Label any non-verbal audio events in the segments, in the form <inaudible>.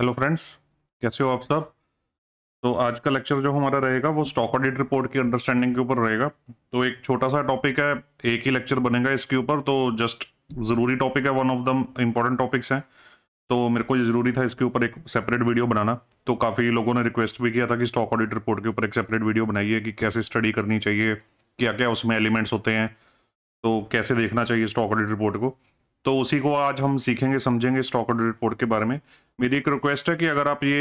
hello friends कैसे हो आप सब तो आज का लेक्चर जो हमारा रहेगा वो स्टॉक ऑडिट रिपोर्ट की अंडरस्टैंडिंग के ऊपर रहेगा तो एक छोटा सा टॉपिक है एक ही लेक्चर बनेगा इसके ऊपर तो जस्ट ज़रूरी टॉपिक है one of the important topics हैं तो मेरे को ज़रूरी था इसके ऊपर एक सेपरेट वीडियो बनाना तो काफ़ी लोगों ने रिक्वेस्ट भी किया था कि स्टॉक ऑडिट रिपोर्ट के ऊपर एक सेपरेट वीडियो बनाइए कि कैसे स्टडी करनी चाहिए क्या क्या उसमें एलिमेंट्स होते हैं तो कैसे देखना चाहिए स्टॉक ऑडिट रिपोर्ट को तो उसी को आज हम सीखेंगे समझेंगे स्टॉक ऑडिट रिपोर्ट के बारे में मेरी एक रिक्वेस्ट है कि अगर आप ये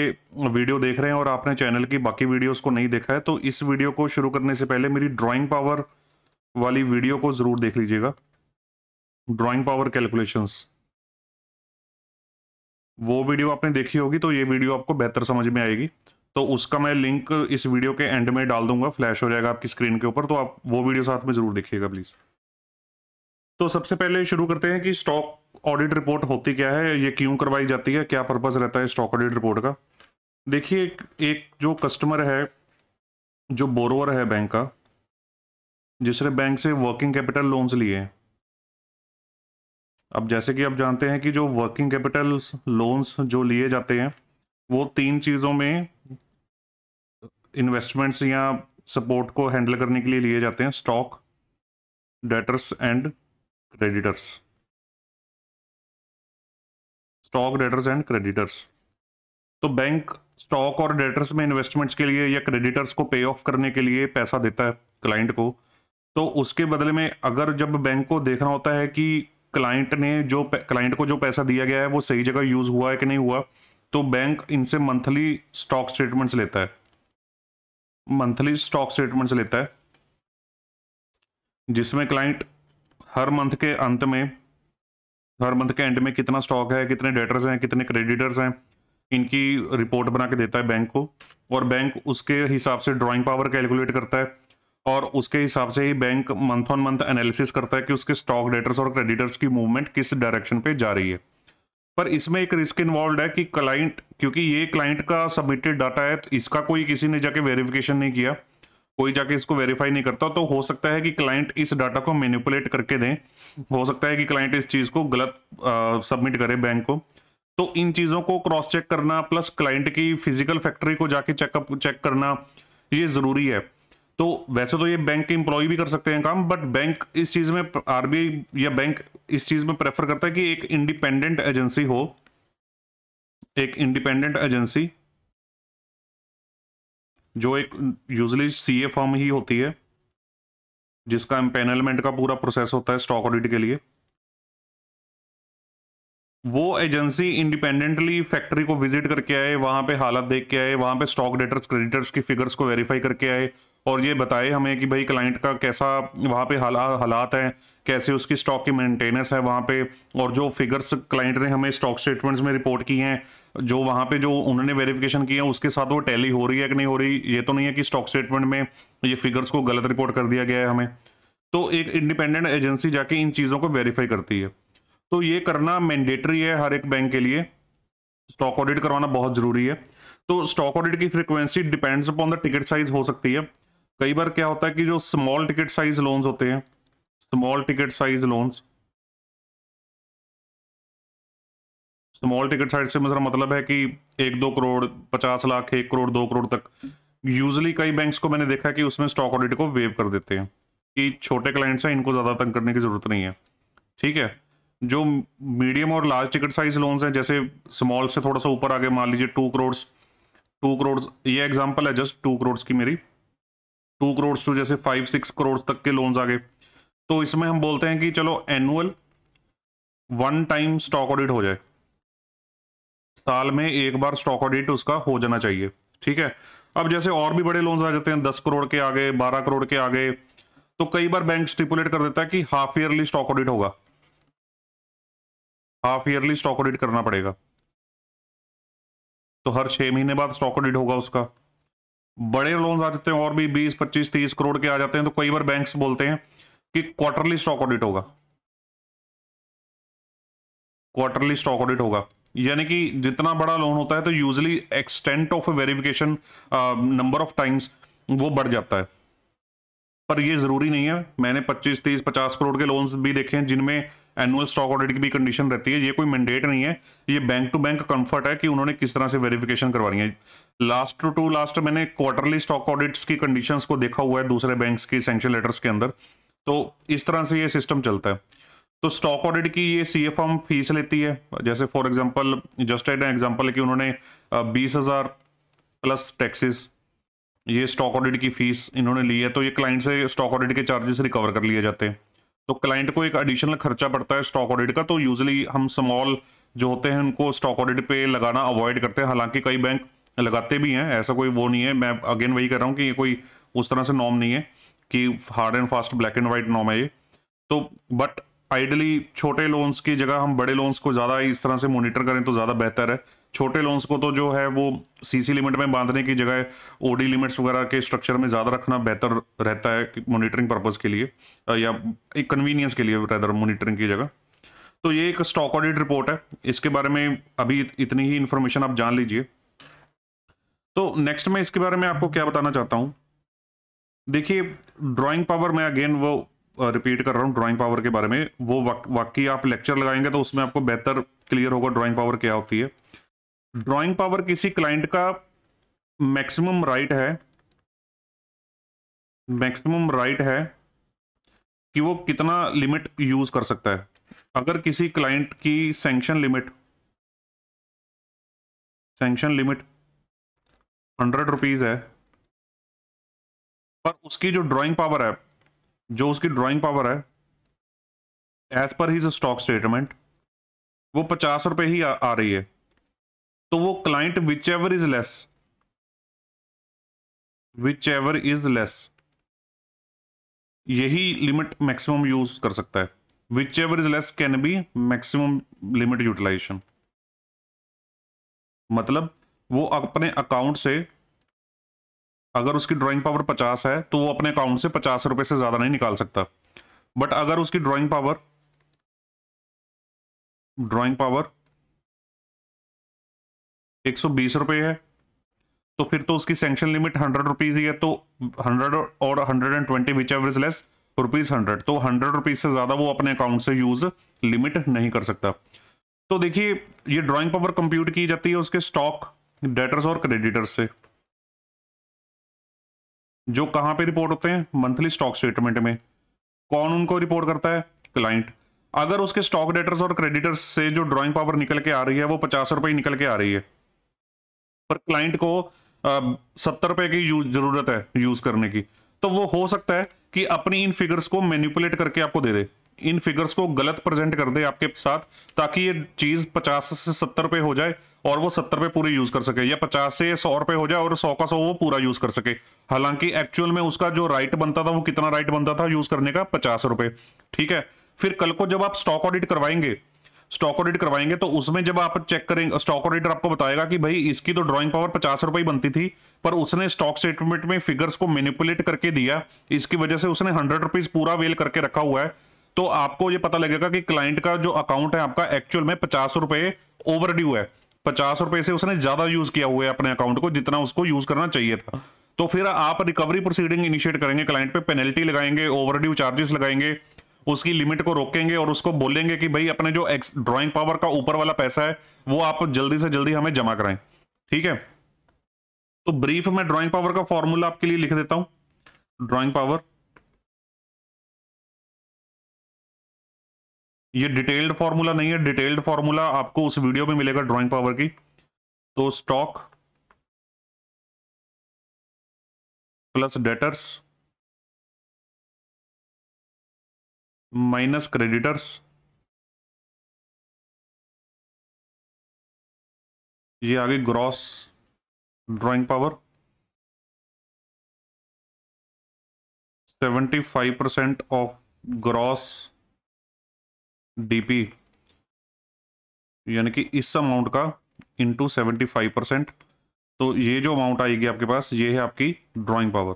वीडियो देख रहे हैं और आपने चैनल की बाकी वीडियोस को नहीं देखा है तो इस वीडियो को शुरू करने से पहले मेरी ड्राइंग पावर वाली वीडियो को ज़रूर देख लीजिएगा ड्राइंग पावर कैलकुलेशंस वो वीडियो आपने देखी होगी तो ये वीडियो आपको बेहतर समझ में आएगी तो उसका मैं लिंक इस वीडियो के एंड में डाल दूंगा फ्लैश हो जाएगा आपकी स्क्रीन के ऊपर तो आप वो वीडियो साथ में ज़रूर देखिएगा प्लीज़ तो सबसे पहले शुरू करते हैं कि स्टॉक ऑडिट रिपोर्ट होती क्या है ये क्यों करवाई जाती है क्या पर्पज रहता है स्टॉक ऑडिट रिपोर्ट का देखिए एक, एक जो कस्टमर है जो बोरोवर है बैंक का जिसने बैंक से वर्किंग कैपिटल लोन्स लिए हैं अब जैसे कि आप जानते हैं कि जो वर्किंग कैपिटल लोन्स जो लिए जाते हैं वो तीन चीज़ों में इन्वेस्टमेंट्स या सपोर्ट को हैंडल करने के लिए लिए जाते हैं stock debtors and creditors stock debtors and creditors तो बैंक स्टॉक और डेटर्स में इन्वेस्टमेंट्स के लिए या क्रेडिटर्स को पे ऑफ करने के लिए पैसा देता है क्लाइंट को तो उसके बदले में अगर जब बैंक को देखना होता है कि क्लाइंट ने जो क्लाइंट को जो पैसा दिया गया है वो सही जगह यूज़ हुआ है कि नहीं हुआ तो बैंक इनसे मंथली स्टॉक स्टेटमेंट्स लेता है मंथली स्टॉक स्टेटमेंट्स लेता है जिसमें क्लाइंट हर मंथ के अंत में हर मंथ के एंड में कितना स्टॉक है कितने डेटर्स हैं कितने क्रेडिटर्स हैं इनकी रिपोर्ट बना के देता है बैंक को और बैंक उसके हिसाब से ड्राइंग पावर कैलकुलेट करता है और उसके हिसाब से ही bank month on month analysis करता है कि उसके स्टॉक डेटर्स और क्रेडिटर्स की मूवमेंट किस डायरेक्शन पे जा रही है पर इसमें एक रिस्क इन्वॉल्व है कि क्लाइंट क्योंकि ये क्लाइंट का सबमिटेड डाटा है तो इसका कोई किसी ने जाके वेरिफिकेशन नहीं किया कोई जाके इसको वेरीफाई नहीं करता तो हो सकता है कि क्लाइंट इस डाटा को मैनिपुलेट करके दें हो सकता है कि क्लाइंट इस चीज़ को गलत सबमिट करे बैंक को तो इन चीज़ों को क्रॉस चेक करना प्लस क्लाइंट की फिजिकल फैक्ट्री को जाके चेकअप चेक करना ये ज़रूरी है तो वैसे तो ये बैंक के इम्प्लॉय भी कर सकते हैं काम बट बैंक इस चीज़ में आरबीआई या बैंक इस चीज़ में प्रेफर करता है कि एक इंडिपेंडेंट एजेंसी हो एक इंडिपेंडेंट एजेंसी जो एक यूजली सी ए फॉर्म ही होती है जिसका एम्पेनलमेंट का पूरा प्रोसेस होता है स्टॉक ऑडिट के लिए वो एजेंसी इंडिपेंडेंटली फैक्ट्री को विजिट करके आए वहां पे हालत देख के आए वहां पे स्टॉक डेटर्स क्रेडिटर्स की फिगर्स को वेरीफाई करके आए और ये बताए हमें कि भाई क्लाइंट का कैसा वहां पे हाला हालात हैं कैसे उसकी स्टॉक की मेंटेनेंस है वहाँ पे और जो फिगर्स क्लाइंट ने हमें स्टॉक स्टेटमेंट्स में रिपोर्ट की हैं जो वहाँ पे जो उन्होंने वेरिफिकेशन किया उसके साथ वो टैली हो रही है कि नहीं हो रही ये तो नहीं है कि स्टॉक स्टेटमेंट में ये फिगर्स को गलत रिपोर्ट कर दिया गया है हमें तो एक इंडिपेंडेंट एजेंसी जाके इन चीज़ों को वेरीफाई करती है तो ये करना मैंडेटरी है हर एक बैंक के लिए स्टॉक ऑडिट करवाना बहुत ज़रूरी है तो स्टॉक ऑडिट की frequency depends upon the ticket size हो सकती है कई बार क्या होता है कि जो स्मॉल टिकट साइज लोन्स होते हैं small ticket size loans small ticket side से मेरा मतलब है कि एक दो करोड़ पचास लाख एक करोड़ दो करोड़ तक यूजली कई बैंक्स को मैंने देखा कि उसमें स्टॉक ऑडिट को वेव कर देते हैं कि छोटे क्लाइंट्स हैं इनको ज़्यादा तंग करने की ज़रूरत नहीं है ठीक है जो मीडियम और लार्ज टिकट साइज लोन्स हैं जैसे स्मॉल से थोड़ा सा ऊपर आगे मान लीजिए टू करोड्स टू करोड़ ये एग्जाम्पल है जस्ट टू करोड़ की मेरी टू करोड़ टू जैसे फाइव सिक्स करोड़ तक के लोन्स आगे तो इसमें हम बोलते हैं कि चलो annual one time stock audit हो जाए साल में एक बार स्टॉक ऑडिट उसका हो जाना चाहिए ठीक है अब जैसे और भी बड़े लोन्स आ जाते हैं दस करोड़ के आगे बारह करोड़ के आगे तो कई बार बैंक स्टिपुलेट कर देता है कि हाफ ईयरली स्टॉक ऑडिट होगा हाफ ईयरली स्टॉक ऑडिट करना पड़ेगा तो हर छह महीने बाद स्टॉक ऑडिट होगा उसका बड़े लोन्स आ जाते हैं और भी बीस पच्चीस तीस करोड़ के आ जाते हैं तो कई बार बैंक्स बोलते हैं कि क्वार्टरली स्टॉक ऑडिट होगा क्वार्टरली स्टॉक ऑडिट होगा यानी कि जितना बड़ा लोन होता है तो usually extent of verification number of times वो बढ़ जाता है पर ये ज़रूरी नहीं है मैंने 25, 30, 50 करोड़ के लोन्स भी देखे हैं जिनमें एनुअल स्टॉक ऑडिट की भी कंडीशन रहती है ये कोई मैंडेट नहीं है ये बैंक टू बैंक कंफर्ट है कि उन्होंने किस तरह से वेरिफिकेशन करवानी है लास्ट टू लास्ट मैंने क्वार्टरली स्टॉक ऑडिट्स की कंडीशंस को देखा हुआ है दूसरे बैंक की सेंक्शन लेटर्स के अंदर तो इस तरह से ये सिस्टम चलता है तो स्टॉक ऑडिट की ये सी एफ फीस लेती है जैसे for example just at example है कि उन्होंने बीस हजार प्लस टैक्सेस ये स्टॉक ऑडिट की फीस इन्होंने ली है तो ये क्लाइंट से स्टॉक ऑडिट के चार्जेस रिकवर कर लिए जाते हैं तो क्लाइंट को एक एडिशनल खर्चा पड़ता है स्टॉक ऑडिट का तो यूजली हम स्मॉल जो होते हैं उनको स्टॉक ऑडिट पे लगाना अवॉइड करते हैं हालांकि कई बैंक लगाते भी हैं ऐसा कोई वो नहीं है मैं अगेन वही कर रहा हूँ कि ये कोई उस तरह से नॉम नहीं है कि hard and fast black and white नॉम है ये तो बट आइडली छोटे लोन्स की जगह हम बड़े लोन्स को ज़्यादा इस तरह से मोनिटर करें तो ज़्यादा बेहतर है छोटे लोन्स को तो जो है वो सीसी लिमिट में बांधने की जगह ओडी लिमिट्स वगैरह के स्ट्रक्चर में ज़्यादा रखना बेहतर रहता है मोनिटरिंग पर्पज़ के लिए या एक कन्वीनियंस के लिए रैदर मोनिटरिंग की जगह तो ये एक स्टॉक ऑडिट रिपोर्ट है इसके बारे में अभी इतनी ही इन्फॉर्मेशन आप जान लीजिए तो नेक्स्ट में इसके बारे में आपको क्या बताना चाहता हूँ देखिए ड्राइंग पावर मैं अगेन वो रिपीट कर रहा हूँ ड्राइंग पावर के बारे में वो वाकई आप लेक्चर लगाएंगे तो उसमें आपको बेहतर क्लियर होगा ड्राइंग पावर क्या होती है ड्राइंग पावर किसी क्लाइंट का मैक्सिमम राइट है मैक्सिमम राइट है कि वो कितना लिमिट यूज कर सकता है अगर किसी क्लाइंट की sanction limit sanction limit hundred rupees है पर उसकी जो ड्राइंग पावर है जो उसकी ड्राइंग पावर है as per his stock statement वो पचास रुपए ही आ, आ रही है तो वो client whichever is less whichever is less यही लिमिट मैक्सिमम यूज कर सकता है whichever is less can be maximum limit utilisation मतलब वो अपने अकाउंट से अगर उसकी ड्राइंग पावर पचास है तो वो अपने अकाउंट से पचास रुपए से ज्यादा नहीं निकाल सकता बट अगर उसकी ड्राइंग पावर ड्राइंग पावर एक सौ बीस रुपये है तो फिर तो उसकी सेंक्शन लिमिट हंड्रेड रुपीज ही है तो हंड्रेड और hundred and twenty which average less rupees hundred तो हंड्रेड रुपीज से ज्यादा वो अपने अकाउंट से यूज लिमिट नहीं कर सकता तो देखिए ये ड्राइंग पावर कंप्यूट की जाती है उसके स्टॉक डेटर्स और क्रेडिटर्स से जो कहाँ पे रिपोर्ट होते हैं मंथली स्टॉक स्टेटमेंट में कौन उनको रिपोर्ट करता है क्लाइंट अगर उसके स्टॉक डेटर्स और क्रेडिटर्स से जो ड्राइंग पावर निकल के आ रही है वो पचास रुपए निकल के आ रही है पर क्लाइंट को सत्तर रुपए की जरूरत है यूज करने की तो वो हो सकता है कि अपनी इन फिगर्स को मैनिपुलेट करके आपको दे दे इन फिगर्स को गलत प्रेजेंट कर दे आपके साथ ताकि ये चीज 50 से 70 पे हो जाए और वो 70 पे पूरे यूज कर सके या 50 से 100 रुपए हो जाए और 100 का 100 वो पूरा यूज कर सके हालांकि एक्चुअल में उसका जो राइट बनता था वो कितना राइट बनता था यूज करने का पचास रुपए ठीक है फिर कल को जब आप स्टॉक ऑडिट करवाएंगे स्टॉक ऑडिट करवाएंगे तो उसमें जब आप चेक करेंगे स्टॉक ऑडिटर आपको बताएगा कि भाई इसकी तो ड्राइंग पावर पचास रुपए बनती थी पर उसने स्टॉक स्टेटमेंट में फिगर्स को मैनिपुलेट करके दिया इसकी वजह से उसने हंड्रेड रुपीज पूरा वेल करके रखा हुआ है तो आपको ये पता लगेगा कि क्लाइंट का जो अकाउंट है आपका एक्चुअल में पचास रुपए ओवर है पचास रुपए से उसने ज्यादा यूज किया हुआ है अपने अकाउंट को जितना उसको यूज करना चाहिए था तो फिर आप रिकवरी प्रोसीडिंग इनिशिएट करेंगे क्लाइंट पे पेनल्टी लगाएंगे ओवरड्यू चार्जेस लगाएंगे उसकी लिमिट को रोकेंगे और उसको बोलेंगे कि भाई अपने जो एक्स ड्रॉइंग पावर का ऊपर वाला पैसा है वो आप जल्दी से जल्दी हमें जमा कराएं ठीक है तो ब्रीफ में ड्रॉइंग पावर का फॉर्मूला आपके लिए लिख देता हूं ड्रॉइंग पावर ये डिटेल्ड फार्मूला नहीं है डिटेल्ड फार्मूला आपको उस वीडियो में मिलेगा ड्राइंग पावर की तो stock plus debtors minus creditors ये आ गई gross drawing power seventy five percent of gross DP यानी कि इस अमाउंट का इंटू सेवेंटी फाइव परसेंट तो ये जो अमाउंट आएगी आपके पास ये है आपकी ड्राइंग पावर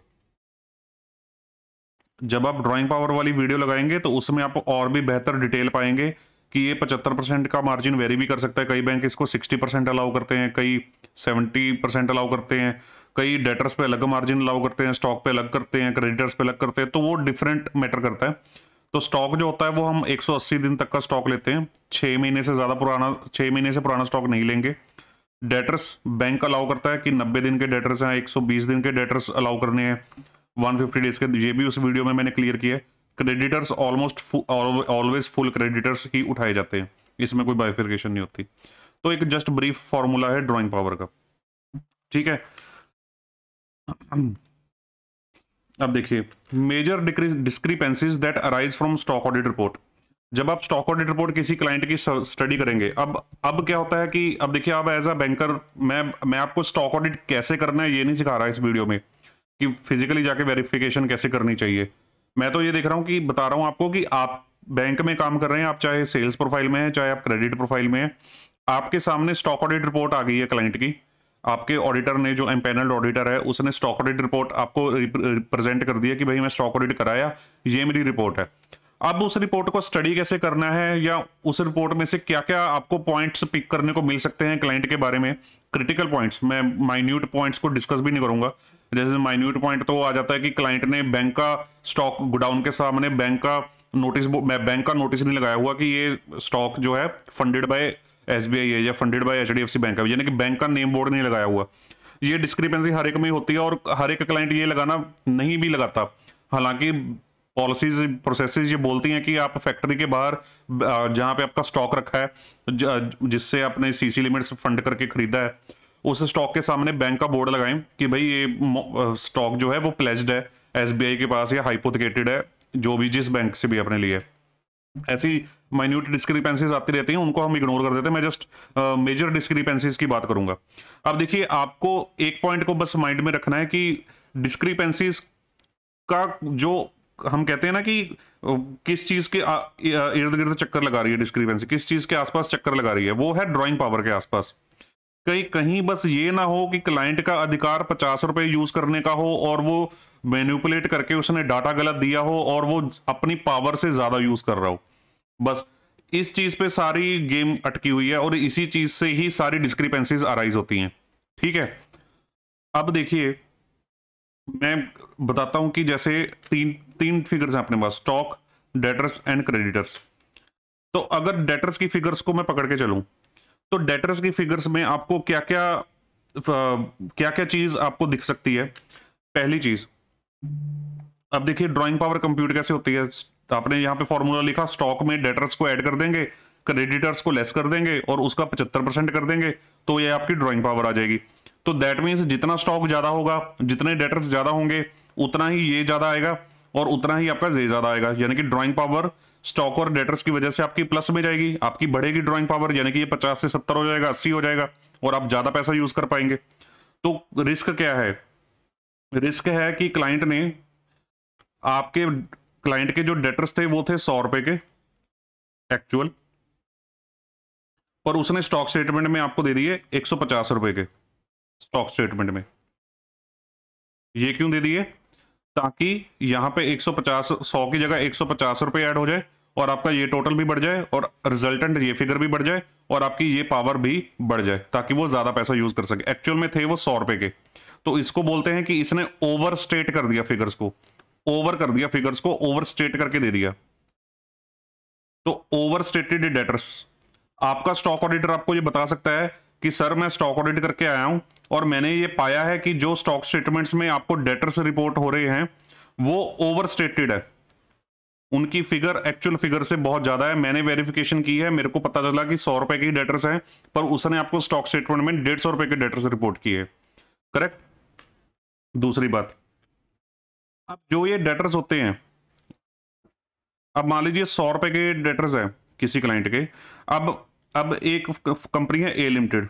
जब आप ड्राइंग पावर वाली वीडियो लगाएंगे तो उसमें आप और भी बेहतर डिटेल पाएंगे कि ये पचहत्तर परसेंट का मार्जिन वेरी भी कर सकता है कई बैंक इसको सिक्सटी परसेंट अलाउ करते हैं कई सेवेंटी परसेंट अलाउ करते हैं कई डेटर्स पे अलग मार्जिन अलाउ करते हैं स्टॉक पे अलग करते हैं क्रेडिटर्स पे अलग करते हैं तो वो डिफरेंट मैटर करता है तो स्टॉक जो होता है वो हम 180 दिन तक का स्टॉक लेते हैं छः महीने से ज़्यादा पुराना छः महीने से पुराना स्टॉक नहीं लेंगे डेटर्स बैंक अलाउ करता है कि 90 दिन के डेटर्स हैं 120 दिन के डेटर्स अलाउ करने हैं 150 डेज के ये भी उस वीडियो में मैंने क्लियर किया है creditors almost always full creditors ही उठाए जाते हैं इसमें कोई बाइफिकेशन नहीं होती तो एक जस्ट ब्रीफ फॉर्मूला है ड्रॉइंग पावर का ठीक है अब देखिए major discrepancies that arise from stock audit report जब आप स्टॉक ऑडिट रिपोर्ट किसी क्लाइंट की स्टडी करेंगे अब अब क्या होता है कि अब देखिए आप एज अ बैंकर मैं मैं आपको स्टॉक ऑडिट कैसे करना है ये नहीं सिखा रहा इस वीडियो में कि फिजिकली जाके वेरिफिकेशन कैसे करनी चाहिए मैं तो ये देख रहा हूँ कि बता रहा हूँ आपको कि आप बैंक में काम कर रहे हैं आप चाहे सेल्स प्रोफाइल में है चाहे आप क्रेडिट प्रोफाइल में है आपके सामने स्टॉक ऑडिट रिपोर्ट आ गई है क्लाइंट की आपके ऑडिटर ने जो एम्पेनल्ड ऑडिटर है उसने स्टॉक ऑडिट रिपोर्ट आपको प्रेजेंट कर दिया कि भाई मैं स्टॉक ऑडिट कराया ये मेरी रिपोर्ट है अब उस रिपोर्ट को स्टडी कैसे करना है या उस रिपोर्ट में से क्या क्या आपको पॉइंट्स पिक करने को मिल सकते हैं क्लाइंट के बारे में क्रिटिकल पॉइंट्स मैं माइन्यूट पॉइंट्स को डिस्कस भी नहीं करूंगा जैसे माइन्यूट पॉइंट तो आ जाता है कि क्लाइंट ने बैंक का स्टॉक गोडाउन के सामने बैंक का नोटिस बैंक का नोटिस नहीं लगाया हुआ कि ये स्टॉक जो है funded by S B I है या funded by H D F C bank है यानी कि बैंक का नेम बोर्ड नहीं लगाया हुआ ये डिस्क्रिपेंसी हर एक में होती है और हर एक क्लाइंट ये लगाना नहीं भी लगाता हालांकि पॉलिसीज प्रोसेसेस ये बोलती हैं कि आप फैक्ट्री के बाहर जहाँ पे आपका स्टॉक रखा है जिससे आपने सीसी लिमिट्स फंड करके खरीदा है उस स्टॉक के सामने बैंक का बोर्ड लगाएं कि भाई ये स्टॉक जो है वो प्लेज्ड है एसबीआई के पास या हाइपोथिकेटेड है जो भी जिस बैंक से भी आपने लिया है ऐसी माइन्यूट डिस्क्रिपेंसीज आती रहती हैं उनको हम इग्नोर कर देते हैं मैं जस्ट मेजर डिस्क्रिपेंसीज की बात करूंगा अब देखिए आपको एक पॉइंट को बस माइंड में रखना है कि डिस्क्रिपेंसीज का जो हम कहते हैं ना कि किस चीज के इर्द गिर्द चक्कर लगा रही है डिस्क्रिपेंसी किस चीज के आसपास चक्कर लगा रही है वो है ड्रॉइंग पावर के आसपास कहीं कहीं बस ये ना हो कि क्लाइंट का अधिकार पचास रुपए यूज करने का हो और वो मैन्यूपुलेट करके उसने डाटा गलत दिया हो और वो अपनी पावर से ज्यादा यूज कर रहा हो बस इस चीज पे सारी गेम अटकी हुई है और इसी चीज से ही सारी डिस्क्रिपेंसीज अराइज होती हैं ठीक है अब देखिए मैं बताता हूं कि जैसे तीन तीन फिगर्स हैं अपने पास स्टॉक डेटर्स एंड क्रेडिटर्स तो अगर डेटर्स की फिगर्स को मैं पकड़ के चलूं तो डेटर्स की फिगर्स में आपको क्या क्या क्या क्या चीज आपको दिख सकती है पहली चीज अब देखिए ड्राइंग पावर कंप्यूट कैसे होती है तो आपने यहाँ पे फॉर्मूला लिखा स्टॉक में डेटर्स को ऐड कर देंगे क्रेडिटर्स को लेस कर देंगे और उसका पचहत्तर परसेंट कर देंगे तो ये आपकी ड्रॉइंग पावर आ जाएगी तो दैट मीन्स जितना स्टॉक ज्यादा होगा जितने डेटर्स ज्यादा होंगे उतना ही ये ज्यादा आएगा और उतना ही आपका जे ज्यादा आएगा यानी कि ड्रॉइंग पावर स्टॉक और डेटर्स की वजह से आपकी प्लस में जाएगी आपकी बढ़ेगी ड्रॉइंग पावर यानी कि ये पचास से सत्तर हो जाएगा अस्सी हो जाएगा और आप ज्यादा पैसा यूज कर पाएंगे तो रिस्क क्या है रिस्क है कि क्लाइंट ने आपके क्लाइंट के जो डेटर्स थे वो थे सौ रुपए के एक्चुअल पर उसने स्टॉक स्टेटमेंट में आपको दे दिए एक सौ पचास रुपए के स्टॉक स्टेटमेंट में ये क्यों दे दिए ताकि यहां पे पचास सौ की जगह एक सौ पचास रुपए ऐड हो जाए और आपका ये टोटल भी बढ़ जाए और रिजल्टेंट ये फिगर भी बढ़ जाए और आपकी ये पावर भी बढ़ जाए ताकि वो ज़्यादा पैसा यूज़ कर सके एक्चुअल में थे वो सौ रुपए के तो इसको बोलते हैं कि इसने ओवर स्टेट कर दिया फिगर्स को ओवर कर दिया फिगर्स को ओवर स्टेट करके दे दिया तो ओवर स्टेटेड डेटर्स आपका स्टॉक ऑडिटर आपको ये बता सकता है कि सर मैं स्टॉक ऑडिट करके आया हूं और मैंने ये पाया है कि जो स्टॉक स्टेटमेंट्स में आपको डेटर्स रिपोर्ट हो रहे हैं वो ओवर स्टेटेड है उनकी फिगर एक्चुअल फिगर से बहुत ज्यादा है मैंने वेरिफिकेशन की है मेरे को पता चला कि सौ रुपए की डेटर्स हैं पर उसने आपको स्टॉक स्टेटमेंट में डेढ़ सौ रुपए के डेटर्स रिपोर्ट की है करेक्ट दूसरी बात अब जो ये डेटर्स होते हैं अब मान लीजिए सौ रुपए के डेटर्स हैं किसी क्लाइंट के अब अब एक कंपनी है ए लिमिटेड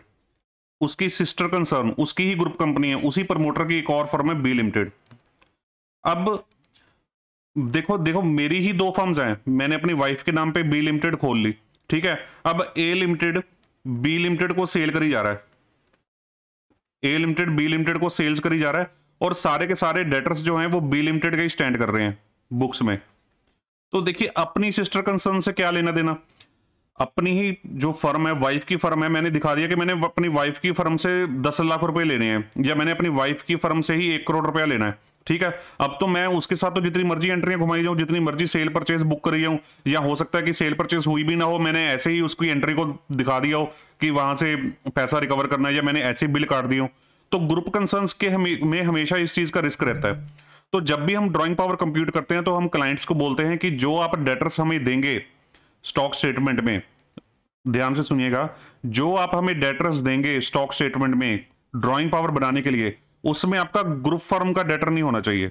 उसकी सिस्टर कंसर्न उसकी ही ग्रुप कंपनी है उसी प्रमोटर की एक और फर्म है बी लिमिटेड अब देखो देखो मेरी ही दो फर्म्स हैं मैंने अपनी वाइफ के नाम पे बी लिमिटेड खोल ली ठीक है अब ए लिमिटेड बी लिमिटेड को सेल करी जा रहा है ए लिमिटेड बी लिमिटेड को सेल्स करी जा रहा है और सारे के सारे डेटर्स जो हैं वो बी लिमिटेड का ही स्टैंड कर रहे हैं बुक्स में तो देखिए अपनी सिस्टर कंसर्न से क्या लेना देना अपनी ही जो फर्म है वाइफ की फर्म है मैंने दिखा दिया कि मैंने अपनी वाइफ की फर्म से दस लाख रुपए लेने हैं या मैंने अपनी वाइफ की फर्म से ही एक करोड़ रुपया लेना है ठीक है अब तो मैं उसके साथ तो जितनी मर्जी एंट्रियां घुमाई जाऊं जितनी मर्जी सेल परचेज बुक करी जाऊं या हो सकता है कि सेल परचेज हुई भी ना हो मैंने ऐसे ही उसकी एंट्री को दिखा दिया हो कि वहां से पैसा रिकवर करना है या मैंने ऐसे बिल काट दिया हूं तो ग्रुप कंसर्न के हमे, में हमेशा इस चीज का रिस्क रहता है तो जब भी हम ड्रॉइंग पावर कंप्यूट करते हैं तो हम क्लाइंट्स को बोलते हैं कि जो आप डेटर्स हमें देंगे स्टॉक स्टेटमेंट में ध्यान से सुनिएगा जो आप हमें डेटर्स देंगे स्टॉक स्टेटमेंट में ड्रॉइंग पावर बनाने के लिए उसमें आपका ग्रुप फर्म का डेटर नहीं होना चाहिए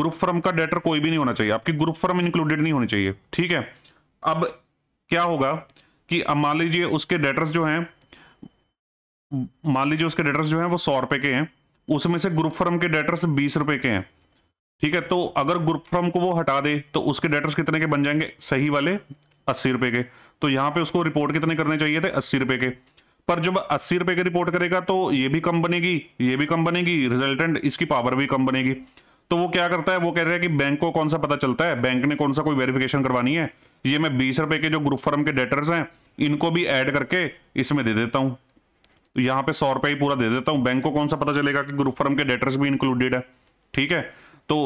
ग्रुप फर्म का डेटर कोई भी नहीं होना चाहिए आपकी ग्रुप फर्म इंक्लूडेड नहीं होनी चाहिए ठीक है अब क्या होगा कि मान लीजिए उसके डेटर्स जो हैं मान लीजिए उसके डेटर्स जो हैं वो सौ रुपए के हैं उसमें से ग्रुप फर्म के डेटर्स बीस रुपए के हैं ठीक है तो अगर ग्रुप फर्म को वो हटा दे तो उसके डेटर्स कितने के बन जाएंगे सही वाले अस्सी रुपए के तो यहाँ पे उसको रिपोर्ट कितने करने चाहिए थे अस्सी रुपए के पर जब अस्सी रुपए की रिपोर्ट करेगा तो ये भी कम बनेगी ये भी कम बनेगी रिजल्टेंट इसकी पावर भी कम बनेगी तो वो क्या करता है वो कह रहा है कि बैंक को कौन सा पता चलता है बैंक ने कौन सा कोई वेरिफिकेशन करवानी है ये मैं बीस रुपए के जो ग्रुप फर्म के डेटर्स हैं इनको भी ऐड करके इसमें दे देता हूँ तो यहाँ पे सौ रुपये ही पूरा दे देता हूँ बैंक को कौन सा पता चलेगा कि ग्रुप फर्म के डेटर्स भी इंक्लूडेड है ठीक है तो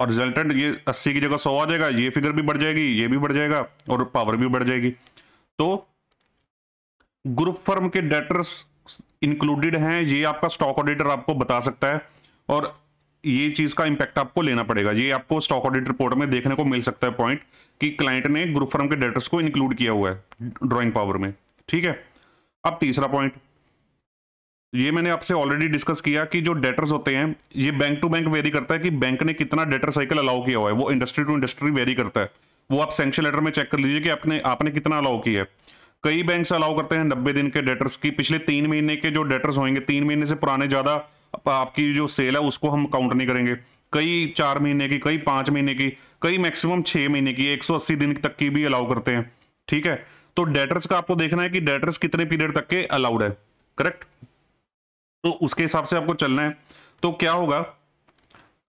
और रिजल्टेंट ये अस्सी की जगह सौ आ जाएगा ये फिगर भी बढ़ जाएगी ये भी बढ़ जाएगा और पावर भी बढ़ जाएगी तो ग्रुप फर्म के डेटर्स इंक्लूडेड हैं ये आपका स्टॉक ऑडिटर आपको बता सकता है और ये चीज का इंपैक्ट आपको लेना पड़ेगा ये आपको स्टॉक ऑडिट रिपोर्ट में देखने को मिल सकता है पॉइंट कि क्लाइंट ने ग्रुप फर्म के डेटर्स को इंक्लूड किया हुआ है ड्राइंग पावर में ठीक है अब तीसरा पॉइंट ये मैंने आपसे ऑलरेडी डिस्कस किया कि जो डेटर्स होते हैं ये बैंक टू बैंक वेरी करता है कि बैंक ने कितना डेटर साइकिल अलाउ किया हुआ है वो इंडस्ट्री टू इंडस्ट्री वेरी करता है वो आप सेंक्शन लेटर में चेक कर लीजिए कि आपने आपने कितना अलाउ किया है कई बैंक अलाउ करते हैं नब्बे दिन के डेटर्स की पिछले तीन महीने के जो डेटर्स होंगे तीन महीने से पुराने ज़्यादा आपकी जो सेल है उसको हम काउंट नहीं करेंगे कई चार महीने की कई पांच महीने की कई मैक्सिमम छह महीने की एक दिन तक की भी अलाउ करते हैं ठीक है तो डेटर्स का आपको देखना है कि डेटर्स कितने पीरियड तक के अलाउड है करेक्ट तो उसके हिसाब से आपको चलना है तो क्या होगा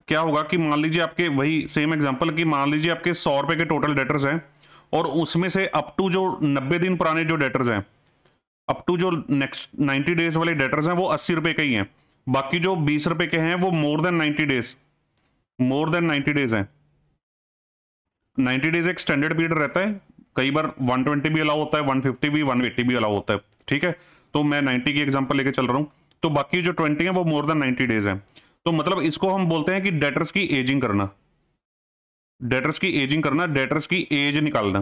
क्या होगा कि मान लीजिए आपके वही सेम एग्जांपल कि मान लीजिए आपके सौ रुपए के टोटल डेटर्स हैं और उसमें से अप टू जो नब्बे दिन पुराने जो डेटर्स हैं अप टू जो नेक्स्ट नाइन्टी डेज वाले डेटर्स हैं वो अस्सी रुपए के ही हैं बाकी जो बीस रुपए के हैं वो more than ninety days more than ninety days हैं नाइन्टी डेज एक स्टैंडर्ड पीरियड रहता है कई बार वन भी अलाउ होता है 150 भी 180 भी अलाउ होता है ठीक है तो मैं नाइन्टी की एग्जाम्पल लेकर चल रहा हूँ तो बाकी जो ट्वेंटी है वो मोर देन नाइनटी डेज है तो मतलब इसको हम बोलते हैं कि डेटर्स की एजिंग करना डेटर्स की एजिंग करना डेटर्स की एज निकालना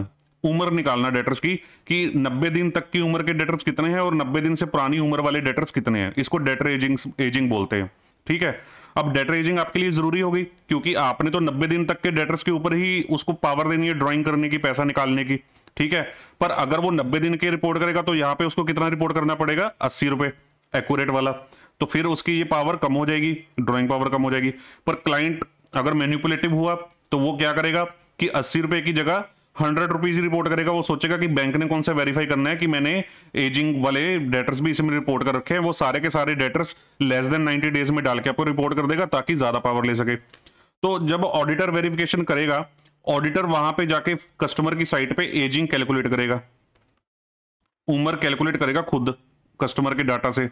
उम्र निकालना डेटर्स की कि 90 दिन तक की उम्र के डेटर्स कितने हैं और 90 दिन से पुरानी उम्र वाले डेटर्स कितने हैं इसको डेटर एजिंग एजिंग बोलते हैं ठीक है अब डेटर एजिंग आपके लिए जरूरी होगी क्योंकि आपने तो 90 दिन तक के डेटर्स के ऊपर ही उसको पावर देनी है ड्राइंग करने की पैसा निकालने की ठीक है पर अगर वो नब्बे दिन के रिपोर्ट करेगा तो यहाँ पे उसको कितना रिपोर्ट करना पड़ेगा अस्सी रुपये एक्यूरेट वाला तो फिर उसकी ये पावर कम हो जाएगी ड्राइंग पावर कम हो जाएगी पर क्लाइंट अगर मैन्यूपुलेटिव हुआ तो वो क्या करेगा कि अस्सी रुपए की जगह हंड्रेड रुपीज रिपोर्ट करेगा वो सोचेगा कि बैंक ने कौन सा वेरीफाई करना है कि मैंने एजिंग वाले डेटर्स भी इसमें रिपोर्ट कर रखे हैं वो सारे के सारे debtors less than ninety days में डाल के आपको रिपोर्ट कर देगा ताकि ज्यादा पावर ले सके तो जब ऑडिटर वेरिफिकेशन करेगा ऑडिटर वहां पे जाके कस्टमर की साइट पे एजिंग कैलकुलेट करेगा उम्र कैलकुलेट करेगा खुद कस्टमर के डाटा से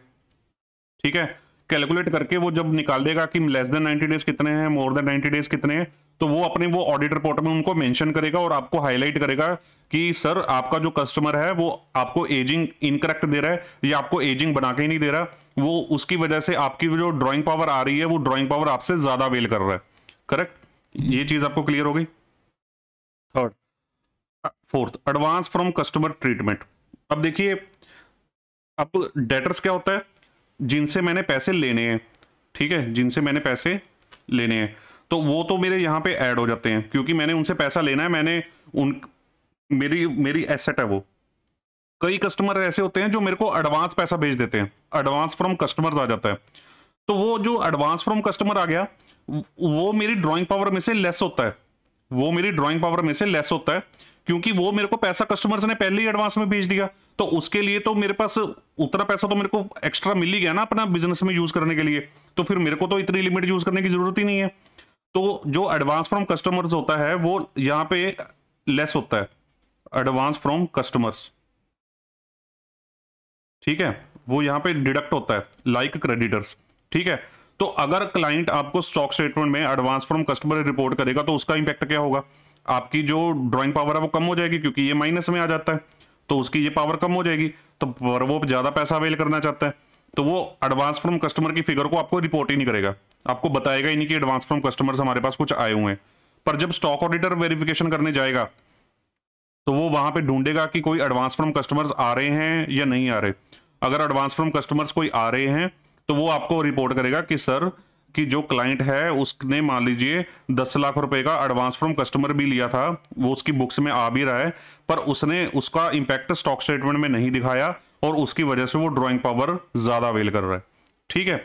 ठीक है कैलकुलेट करके वो जब निकाल देगा कि लेस देन 90 डेज कितने हैं मोर देन 90 डेज कितने हैं तो वो अपने वो ऑडिट रिपोर्ट में उनको मेंशन करेगा और आपको हाईलाइट करेगा कि सर आपका जो कस्टमर है वो आपको एजिंग इनकरेक्ट दे रहा है या आपको एजिंग बना के ही नहीं दे रहा वो उसकी वजह से आपकी जो ड्रॉइंग पावर आ रही है वो ड्रॉइंग पावर आपसे ज्यादा अवेल कर रहा है करेक्ट ये चीज आपको क्लियर हो गई third fourth advance from customer treatment अब देखिए अब डेटर्स क्या होता है जिनसे मैंने पैसे लेने हैं ठीक है जिनसे मैंने पैसे लेने हैं तो वो तो मेरे यहाँ पे ऐड हो जाते हैं क्योंकि मैंने उनसे पैसा लेना है मैंने उन मेरी मेरी एसेट है वो कई कस्टमर ऐसे होते हैं जो मेरे को एडवांस पैसा भेज देते हैं एडवांस फ्रॉम कस्टमर्स आ जाता है तो वो जो एडवांस फ्रॉम कस्टमर आ गया वो मेरी ड्राइंग पावर में से लेस होता है वो मेरी ड्राइंग पावर में से लेस होता है क्योंकि वो मेरे को पैसा कस्टमर्स ने पहले ही एडवांस में भेज दिया तो उसके लिए तो मेरे पास उतना पैसा तो मेरे को एक्स्ट्रा मिल ही गया ना अपना बिजनेस में यूज करने के लिए तो फिर मेरे को तो इतनी लिमिट यूज करने की जरूरत ही नहीं है तो जो एडवांस फ्रॉम कस्टमर्स होता है वो यहाँ पे लेस होता है एडवांस फ्रॉम कस्टमर्स ठीक है वो यहाँ पे डिडक्ट होता है लाइक like क्रेडिटर्स ठीक है तो अगर क्लाइंट आपको स्टॉक स्टेटमेंट में एडवांस फ्रॉम कस्टमर रिपोर्ट करेगा तो उसका इंपैक्ट क्या होगा आपकी जो ड्राइंग पावर है वो कम हो जाएगी क्योंकि ये माइनस में आ जाता है तो उसकी ये पावर कम हो जाएगी तो पर वो ज़्यादा पैसा अवेल करना चाहता है तो वो एडवांस फ्रॉम कस्टमर की फिगर को आपको रिपोर्ट ही नहीं करेगा आपको बताएगा ही नहीं कि एडवांस फ्रॉम कस्टमर्स हमारे पास कुछ आए हुए हैं पर जब स्टॉक ऑडिटर वेरिफिकेशन करने जाएगा तो वो वहां पर ढूंढेगा कि कोई एडवांस फ्रॉम कस्टमर्स आ रहे हैं या नहीं आ रहे अगर एडवांस फ्रॉम कस्टमर्स कोई आ रहे हैं तो वो आपको रिपोर्ट करेगा कि सर कि जो क्लाइंट है उसने मान लीजिए दस लाख रुपए का एडवांस फ्रॉम कस्टमर भी लिया था वो उसकी बुक्स में आ भी रहा है पर उसने उसका इंपैक्ट स्टॉक स्टेटमेंट में नहीं दिखाया और उसकी वजह से वो ड्राइंग पावर ज़्यादा अवेल कर रहा है ठीक है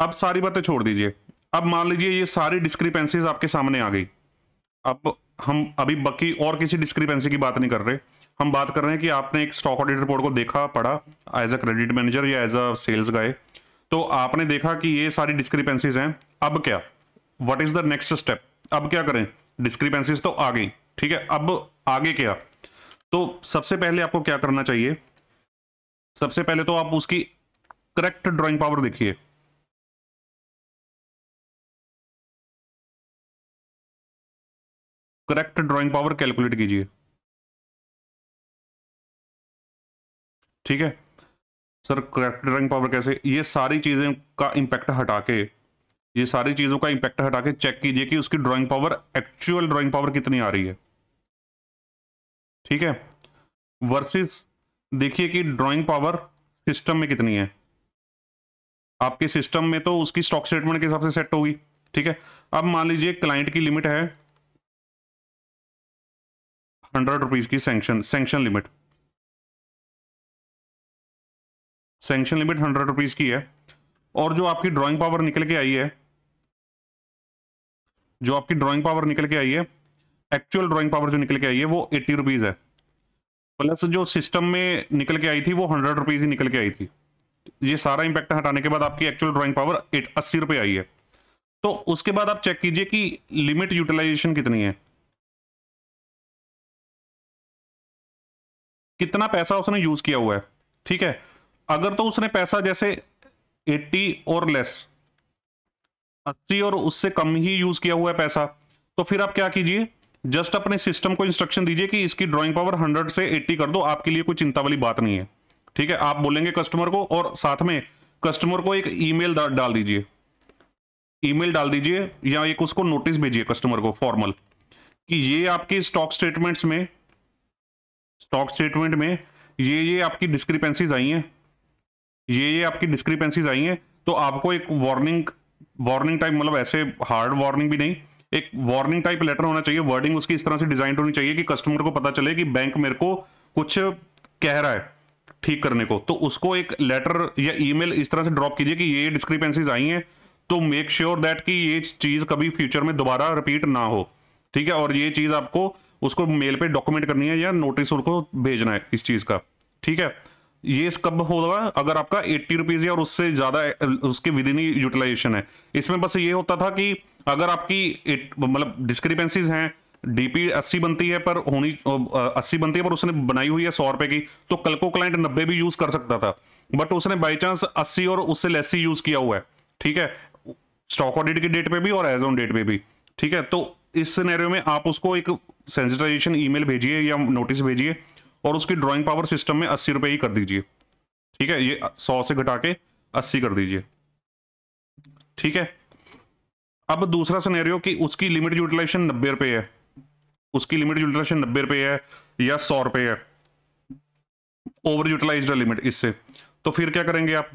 अब सारी बातें छोड़ दीजिए अब मान लीजिए ये सारी डिस्क्रिपेंसीज आपके सामने आ गई अब हम अभी बाकी और किसी डिस्क्रिपेंसी की बात नहीं कर रहे हम बात कर रहे हैं कि आपने एक स्टॉक ऑडिट रिपोर्ट को देखा पढ़ा एज अ क्रेडिट मैनेजर या एज अ सेल्स गाय तो आपने देखा कि ये सारी डिस्क्रिपेंसीज हैं अब क्या what is the next step अब क्या करें डिस्क्रिपेंसीज तो आ गई ठीक है अब आगे क्या तो सबसे पहले आपको क्या करना चाहिए सबसे पहले तो आप उसकी करेक्ट ड्राइंग पावर देखिए करेक्ट ड्राइंग पावर कैलकुलेट कीजिए ठीक है सर ड्राइंग पावर कैसे ये सारी चीज़ें का इम्पैक्ट हटा के ये सारी चीज़ों का इम्पैक्ट हटा के चेक कीजिए कि उसकी drawing power actual drawing power कितनी आ रही है ठीक है वर्सेस देखिए कि ड्राइंग पावर सिस्टम में कितनी है आपके सिस्टम में तो उसकी स्टॉक स्टेटमेंट के हिसाब से सेट होगी ठीक है अब मान लीजिए क्लाइंट की लिमिट है हंड्रेड रुपीज़ की sanction sanction limit sanction limit hundred rupees की है और जो आपकी ड्राइंग पावर निकल के आई है जो आपकी ड्राइंग पावर निकल के आई है एक्चुअल ड्राइंग पावर जो निकल के आई है वो एट्टी रुपीज़ है प्लस जो सिस्टम में निकल के आई थी वो हंड्रेड रुपीज़ ही निकल के आई थी ये सारा इंपैक्ट हटाने के बाद आपकी एक्चुअल ड्रॉइंग पावर एट अस्सी रुपये आई है तो उसके बाद आप चेक कीजिए कि लिमिट यूटिलाइजेशन कितनी है कितना पैसा उसने यूज किया हुआ है ठीक है अगर तो उसने पैसा जैसे 80 और लेस 80 और उससे कम ही यूज किया हुआ है पैसा तो फिर आप क्या कीजिए जस्ट अपने सिस्टम को इंस्ट्रक्शन दीजिए कि इसकी ड्राइंग पावर 100 से 80 कर दो आपके लिए कोई चिंता वाली बात नहीं है ठीक है आप बोलेंगे कस्टमर को और साथ में कस्टमर को एक ईमेल डाल दीजिए ईमेल डाल दीजिए या एक उसको नोटिस भेजिए कस्टमर को फॉर्मल कि ये आपके स्टॉक स्टेटमेंट्स में स्टॉक स्टेटमेंट में ये ये आपकी डिस्क्रिपेंसीज आई हैं ये ये आपकी डिस्क्रिपेंसीज आई हैं तो आपको एक वार्निंग वार्निंग टाइप मतलब ऐसे हार्ड वार्निंग भी नहीं एक वार्निंग टाइप लेटर होना चाहिए वर्डिंग उसकी इस तरह से डिजाइन होनी चाहिए कि कस्टमर को पता चले कि बैंक मेरे को कुछ कह रहा है ठीक करने को तो उसको एक लेटर या ईमेल इस तरह से ड्रॉप कीजिए कि ये डिस्क्रिपेंसीज आई हैं तो मेक श्योर दैट कि ये चीज़ कभी फ्यूचर में दोबारा रिपीट ना हो ठीक है और ये चीज़ आपको उसको मेल पे डॉक्यूमेंट करनी है या नोटिस उनको भेजना है इस चीज़ का ठीक है ये कब होगा अगर आपका एट्टी रुपीज या उससे ज्यादा उसके विद इन यूटिलाइजेशन है इसमें बस ये होता था कि अगर आपकी मतलब डिस्क्रिपेंसीज हैं डीपी अस्सी बनती है पर होनी अस्सी बनती है पर उसने बनाई हुई है सौ रुपए की तो कल को क्लाइंट नब्बे भी यूज कर सकता था बट उसने बाई चांस अस्सी और उससे लेस ही यूज किया हुआ है ठीक है स्टॉक ऑडिट की डेट पे भी और एज ऑन डेट पे भी ठीक है तो इस सिनेरियो में आप उसको एक सेंसिटाइजेशन ईमेल भेजिए या नोटिस भेजिए और उसकी ड्रॉइंग पावर सिस्टम में अस्सी रुपये ही कर दीजिए ठीक है ये सौ से घटा के अस्सी कर दीजिए ठीक है अब दूसरा सिनेरियो कि उसकी लिमिट यूटिलाइजेशन नब्बे रुपये है उसकी लिमिट यूटिलाइजेशन नब्बे रुपये है या सौ रुपये है ओवर यूटिलाइज लिमिट इससे तो फिर क्या करेंगे आप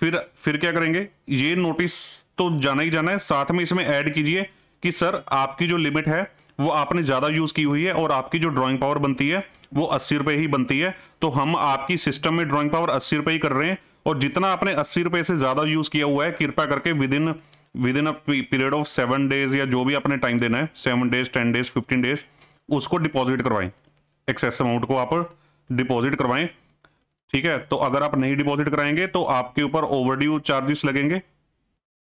फिर फिर क्या करेंगे ये नोटिस तो जाना ही जाना है साथ में इसमें ऐड कीजिए कि सर आपकी जो लिमिट है वो आपने ज़्यादा यूज़ की हुई है और आपकी जो ड्राइंग पावर बनती है वो अस्सी रुपये ही बनती है तो हम आपकी सिस्टम में ड्राइंग पावर अस्सी रुपये ही कर रहे हैं और जितना आपने अस्सी रुपये से ज़्यादा यूज़ किया हुआ है कृपया करके within within a period of seven days या जो भी आपने टाइम देना है seven days ten days fifteen days उसको डिपॉजिट करवाएं एक्सेस अमाउंट को आप डिपॉजिट करवाएं ठीक है तो अगर आप नहीं डिपॉजिट कराएंगे तो आपके ऊपर ओवरड्यू चार्जेस लगेंगे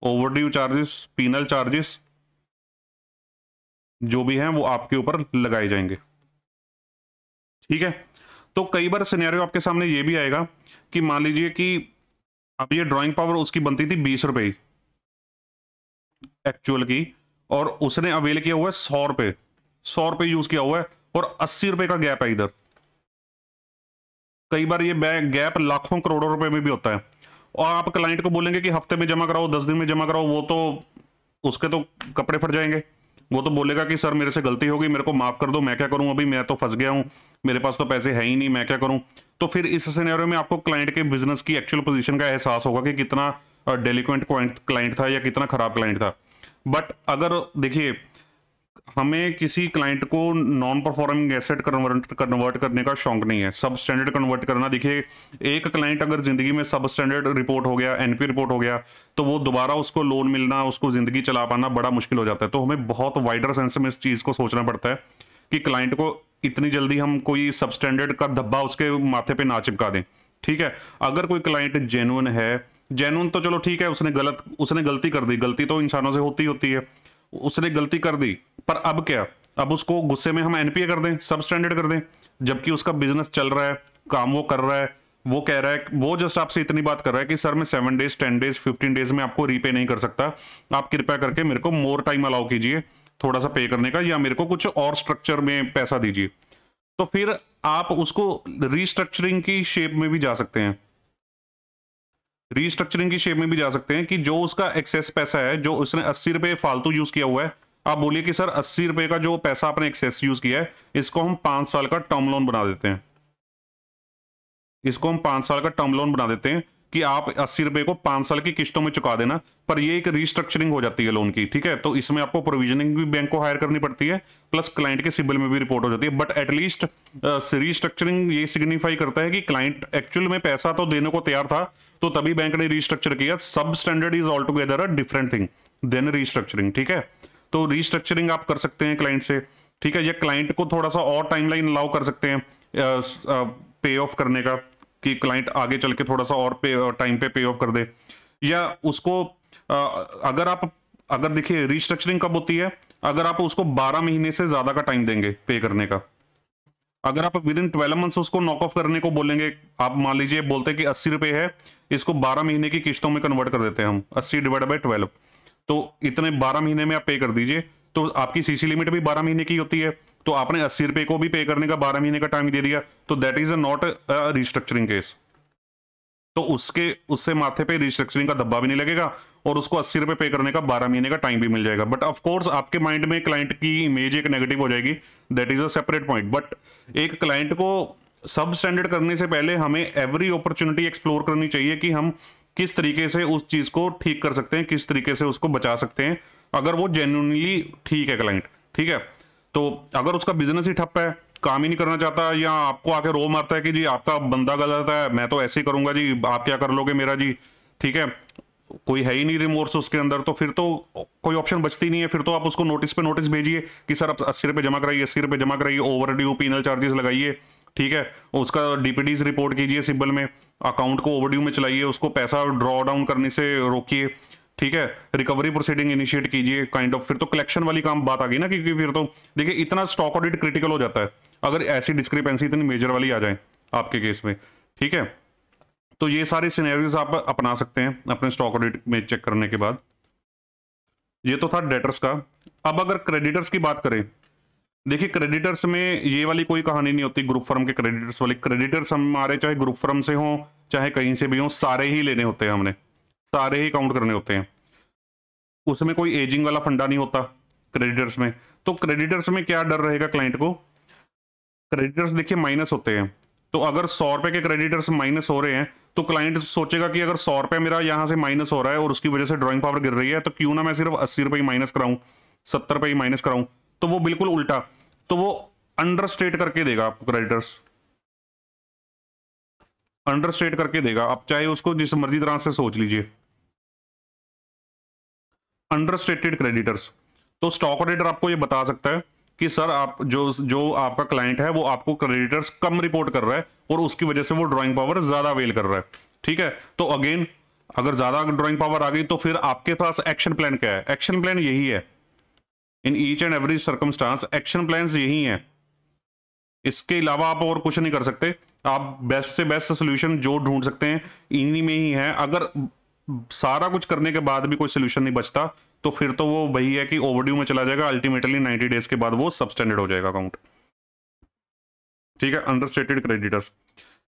ओवरड्यू चार्जेस पीनल चार्जेस जो भी हैं वो आपके ऊपर लगाए जाएंगे ठीक है तो कई बार सिनेरियो आपके सामने ये भी आएगा कि मान लीजिए कि अब ये ड्राइंग पावर उसकी बनती थी बीस रुपए एक्चुअल की और उसने अवेल किया हुआ है सौ रुपए सौ रुपए यूज किया हुआ है और अस्सी रुपए का गैप है इधर कई बार ये गैप लाखों करोड़ों रुपए में भी होता है और आप क्लाइंट को बोलेंगे कि हफ्ते में जमा कराओ दस दिन में जमा कराओ वो तो उसके तो कपड़े फट जाएंगे वो तो बोलेगा कि सर मेरे से गलती होगी मेरे को माफ़ कर दो मैं क्या करूँ अभी मैं तो फंस गया हूँ मेरे पास तो पैसे है ही नहीं मैं क्या करूँ तो फिर इस सिनेरियो में आपको क्लाइंट के बिजनेस की एक्चुअल पोजीशन का एहसास होगा कि कितना डेलिक्वेंट क्लाइंट था या कितना खराब क्लाइंट था बट अगर देखिए हमें किसी क्लाइंट को non performing asset convert convert करने का शौक नहीं है सब स्टैंडर्ड कन्वर्ट करना देखिए एक क्लाइंट अगर जिंदगी में सब स्टैंडर्ड रिपोर्ट हो गया एनपी रिपोर्ट हो गया तो वो दोबारा उसको लोन मिलना उसको जिंदगी चला पाना बड़ा मुश्किल हो जाता है तो हमें बहुत वाइडर सेंस में इस चीज़ को सोचना पड़ता है कि क्लाइंट को इतनी जल्दी हम कोई सब स्टैंडर्ड का धब्बा उसके माथे पे ना चिपका दें ठीक है अगर कोई क्लाइंट जेनुअन है जेनुअन तो चलो ठीक है उसने गलत उसने गलती कर दी गलती तो इंसानों से होती होती है उसने गलती कर दी पर अब क्या अब उसको गुस्से में हम एनपीए कर दें सब स्टैंडर्ड कर दें जबकि उसका बिजनेस चल रहा है काम वो कर रहा है वो कह रहा है वो जस्ट आपसे इतनी बात कर रहा है कि सर मैं seven days ten days fifteen days में आपको रीपे नहीं कर सकता आप कृपया करके मेरे को मोर टाइम अलाउ कीजिए थोड़ा सा पे करने का या मेरे को कुछ और स्ट्रक्चर में पैसा दीजिए तो फिर आप उसको रीस्ट्रक्चरिंग की शेप में भी जा सकते हैं रीस्ट्रक्चरिंग की शेप में भी जा सकते हैं कि जो उसका एक्सेस पैसा है जो उसने अस्सी रुपये फालतू यूज़ किया हुआ है आप बोलिए कि सर अस्सी रुपये का जो पैसा आपने एक्सेस यूज़ किया है इसको हम पाँच साल का टर्म लोन बना देते हैं इसको हम पाँच साल का टर्म लोन बना देते हैं कि आप अस्सी रुपए को पांच साल की किस्तों में चुका देना पर ये एक रिस्ट्रक्चरिंग हो जाती है लोन की ठीक है तो इसमें आपको प्रोविजनिंग भी बैंक को हायर करनी पड़ती है प्लस क्लाइंट के सिबिल में भी रिपोर्ट हो जाती है बट एटलीस्ट रिस्ट्रक्चरिंग ये सिग्निफाई करता है कि क्लाइंट एक्चुअल में पैसा तो देने को तैयार था तो तभी बैंक ने रिस्ट्रक्चर किया substandard is altogether a different thing than restructuring ठीक है तो रिस्ट्रक्चरिंग आप कर सकते हैं क्लाइंट से ठीक है या क्लाइंट को थोड़ा सा और टाइमलाइन अलाउ कर सकते हैं पे ऑफ करने का कि क्लाइंट आगे चल के थोड़ा सा और पे टाइम पे पे ऑफ कर दे या उसको अगर आप अगर देखिए रिस्ट्रक्चरिंग कब होती है अगर आप उसको 12 महीने से ज्यादा का टाइम देंगे पे करने का अगर आप विद इन ट्वेल्व मंथ्स उसको नॉक ऑफ करने को बोलेंगे आप मान लीजिए बोलते हैं कि अस्सी रुपए है इसको बारह महीने की किस्तों में कन्वर्ट कर देते हैं हम अस्सी डिवाइड बाई ट्वेल्व तो इतने बारह महीने में आप पे कर दीजिए तो आपकी सीसी लिमिट भी बारह महीने की होती है तो आपने अस्सी रुपए को भी पे करने का बारह महीने का टाइम दे दिया तो that is a not restructuring case तो उसके उससे माथे पे रिस्ट्रक्चरिंग का धब्बा भी नहीं लगेगा और उसको अस्सी रुपए पे करने का बारह महीने का टाइम भी मिल जाएगा बट ऑफकोर्स आपके माइंड में क्लाइंट की इमेज एक नेगेटिव हो जाएगी that is a separate point but एक क्लाइंट को सब स्टैंडर्ड करने से पहले हमें एवरी अपॉर्चुनिटी एक्सप्लोर करनी चाहिए कि हम किस तरीके से उस चीज को ठीक कर सकते हैं किस तरीके से उसको बचा सकते हैं अगर वो जेन्यूनली ठीक है क्लाइंट ठीक है तो अगर उसका बिजनेस ही ठप है काम ही नहीं करना चाहता या आपको आके रो मारता है कि जी आपका बंदा गलत है मैं तो ऐसे ही करूंगा जी आप क्या कर लोगे मेरा जी ठीक है कोई है ही नहीं रिमोर्स उसके अंदर तो फिर तो कोई ऑप्शन बचती नहीं है फिर तो आप उसको नोटिस पे नोटिस भेजिए कि सर आप अस्सी रुपये जमा कराइए अस्सी रुपये जमा कराइए ओवर ड्यू पीनल चार्जेस लगाइए ठीक है उसका डीपीडीज रिपोर्ट कीजिए सिब्बल में अकाउंट को ओवरड्यू में चलाइए उसको पैसा ड्रॉ डाउन करने से रोकिए ठीक है रिकवरी प्रोसीडिंग इनिशिएट कीजिए काइंड ऑफ फिर तो कलेक्शन वाली काम बात आ गई ना क्योंकि फिर तो देखिए इतना स्टॉक ऑडिट क्रिटिकल हो जाता है अगर ऐसी डिस्क्रिपेंसी इतनी मेजर वाली आ जाए आपके केस में ठीक है तो ये सारे सीनेरियोज आप अपना सकते हैं अपने स्टॉक ऑडिट में चेक करने के बाद ये तो था डेटर्स का अब अगर क्रेडिटर्स की बात करें देखिए क्रेडिटर्स में ये वाली कोई कहानी नहीं होती ग्रुप फर्म के क्रेडिटर्स वाली क्रेडिटर्स हमारे चाहे ग्रुप फर्म से हों चाहे कहीं से भी हों सारे ही लेने होते हैं हमने सारे ही काउंट करने होते हैं उसमें कोई एजिंग वाला फंडा नहीं होता क्रेडिटर्स में तो क्रेडिटर्स में क्या डर रहेगा क्लाइंट को क्रेडिटर्स देखिए माइनस होते हैं तो अगर सौ रुपए के क्रेडिटर्स माइनस हो रहे हैं तो क्लाइंट सोचेगा कि अगर सौ रुपए मेरा यहाँ से माइनस हो रहा है और उसकी वजह से ड्रॉइंग पावर गिर रही है तो क्यों ना मैं सिर्फ अस्सी रुपए माइनस कराऊं सत्तर रुपए माइनस कराऊं तो वो बिल्कुल उल्टा तो वो अंडरस्टेट करके देगा आपको क्रेडिटर्स अंडरस्टेट करके देगा आप चाहे उसको जिस मर्जी तरह से सोच लीजिए अंडरस्टेटेड क्रेडिटर्स तो स्टॉक ऑडिटर आपको ये बता सकता है कि सर आप जो जो आपका क्लाइंट है वो आपको क्रेडिटर्स कम रिपोर्ट कर रहा है और उसकी वजह से वो ड्राइंग पावर ज्यादा अवेल कर रहा है ठीक है तो अगेन अगर ज्यादा ड्राइंग पावर आ गई तो फिर आपके पास एक्शन प्लान क्या है एक्शन प्लान यही है in each and every circumstance action plan यही है इसके अलावा आप और कुछ नहीं कर सकते आप बेस्ट से बेस्ट सोल्यूशन जो ढूंढ सकते हैं इन्हीं में ही है अगर सारा कुछ करने के बाद भी कोई सोल्यूशन नहीं बचता तो फिर तो वो वही है कि ओवरड्यू में चला जाएगा अल्टीमेटली 90 डेज के बाद वो सबस्टैंडर्ड हो जाएगा अकाउंट ठीक है अंडरस्टेटेड क्रेडिटर्स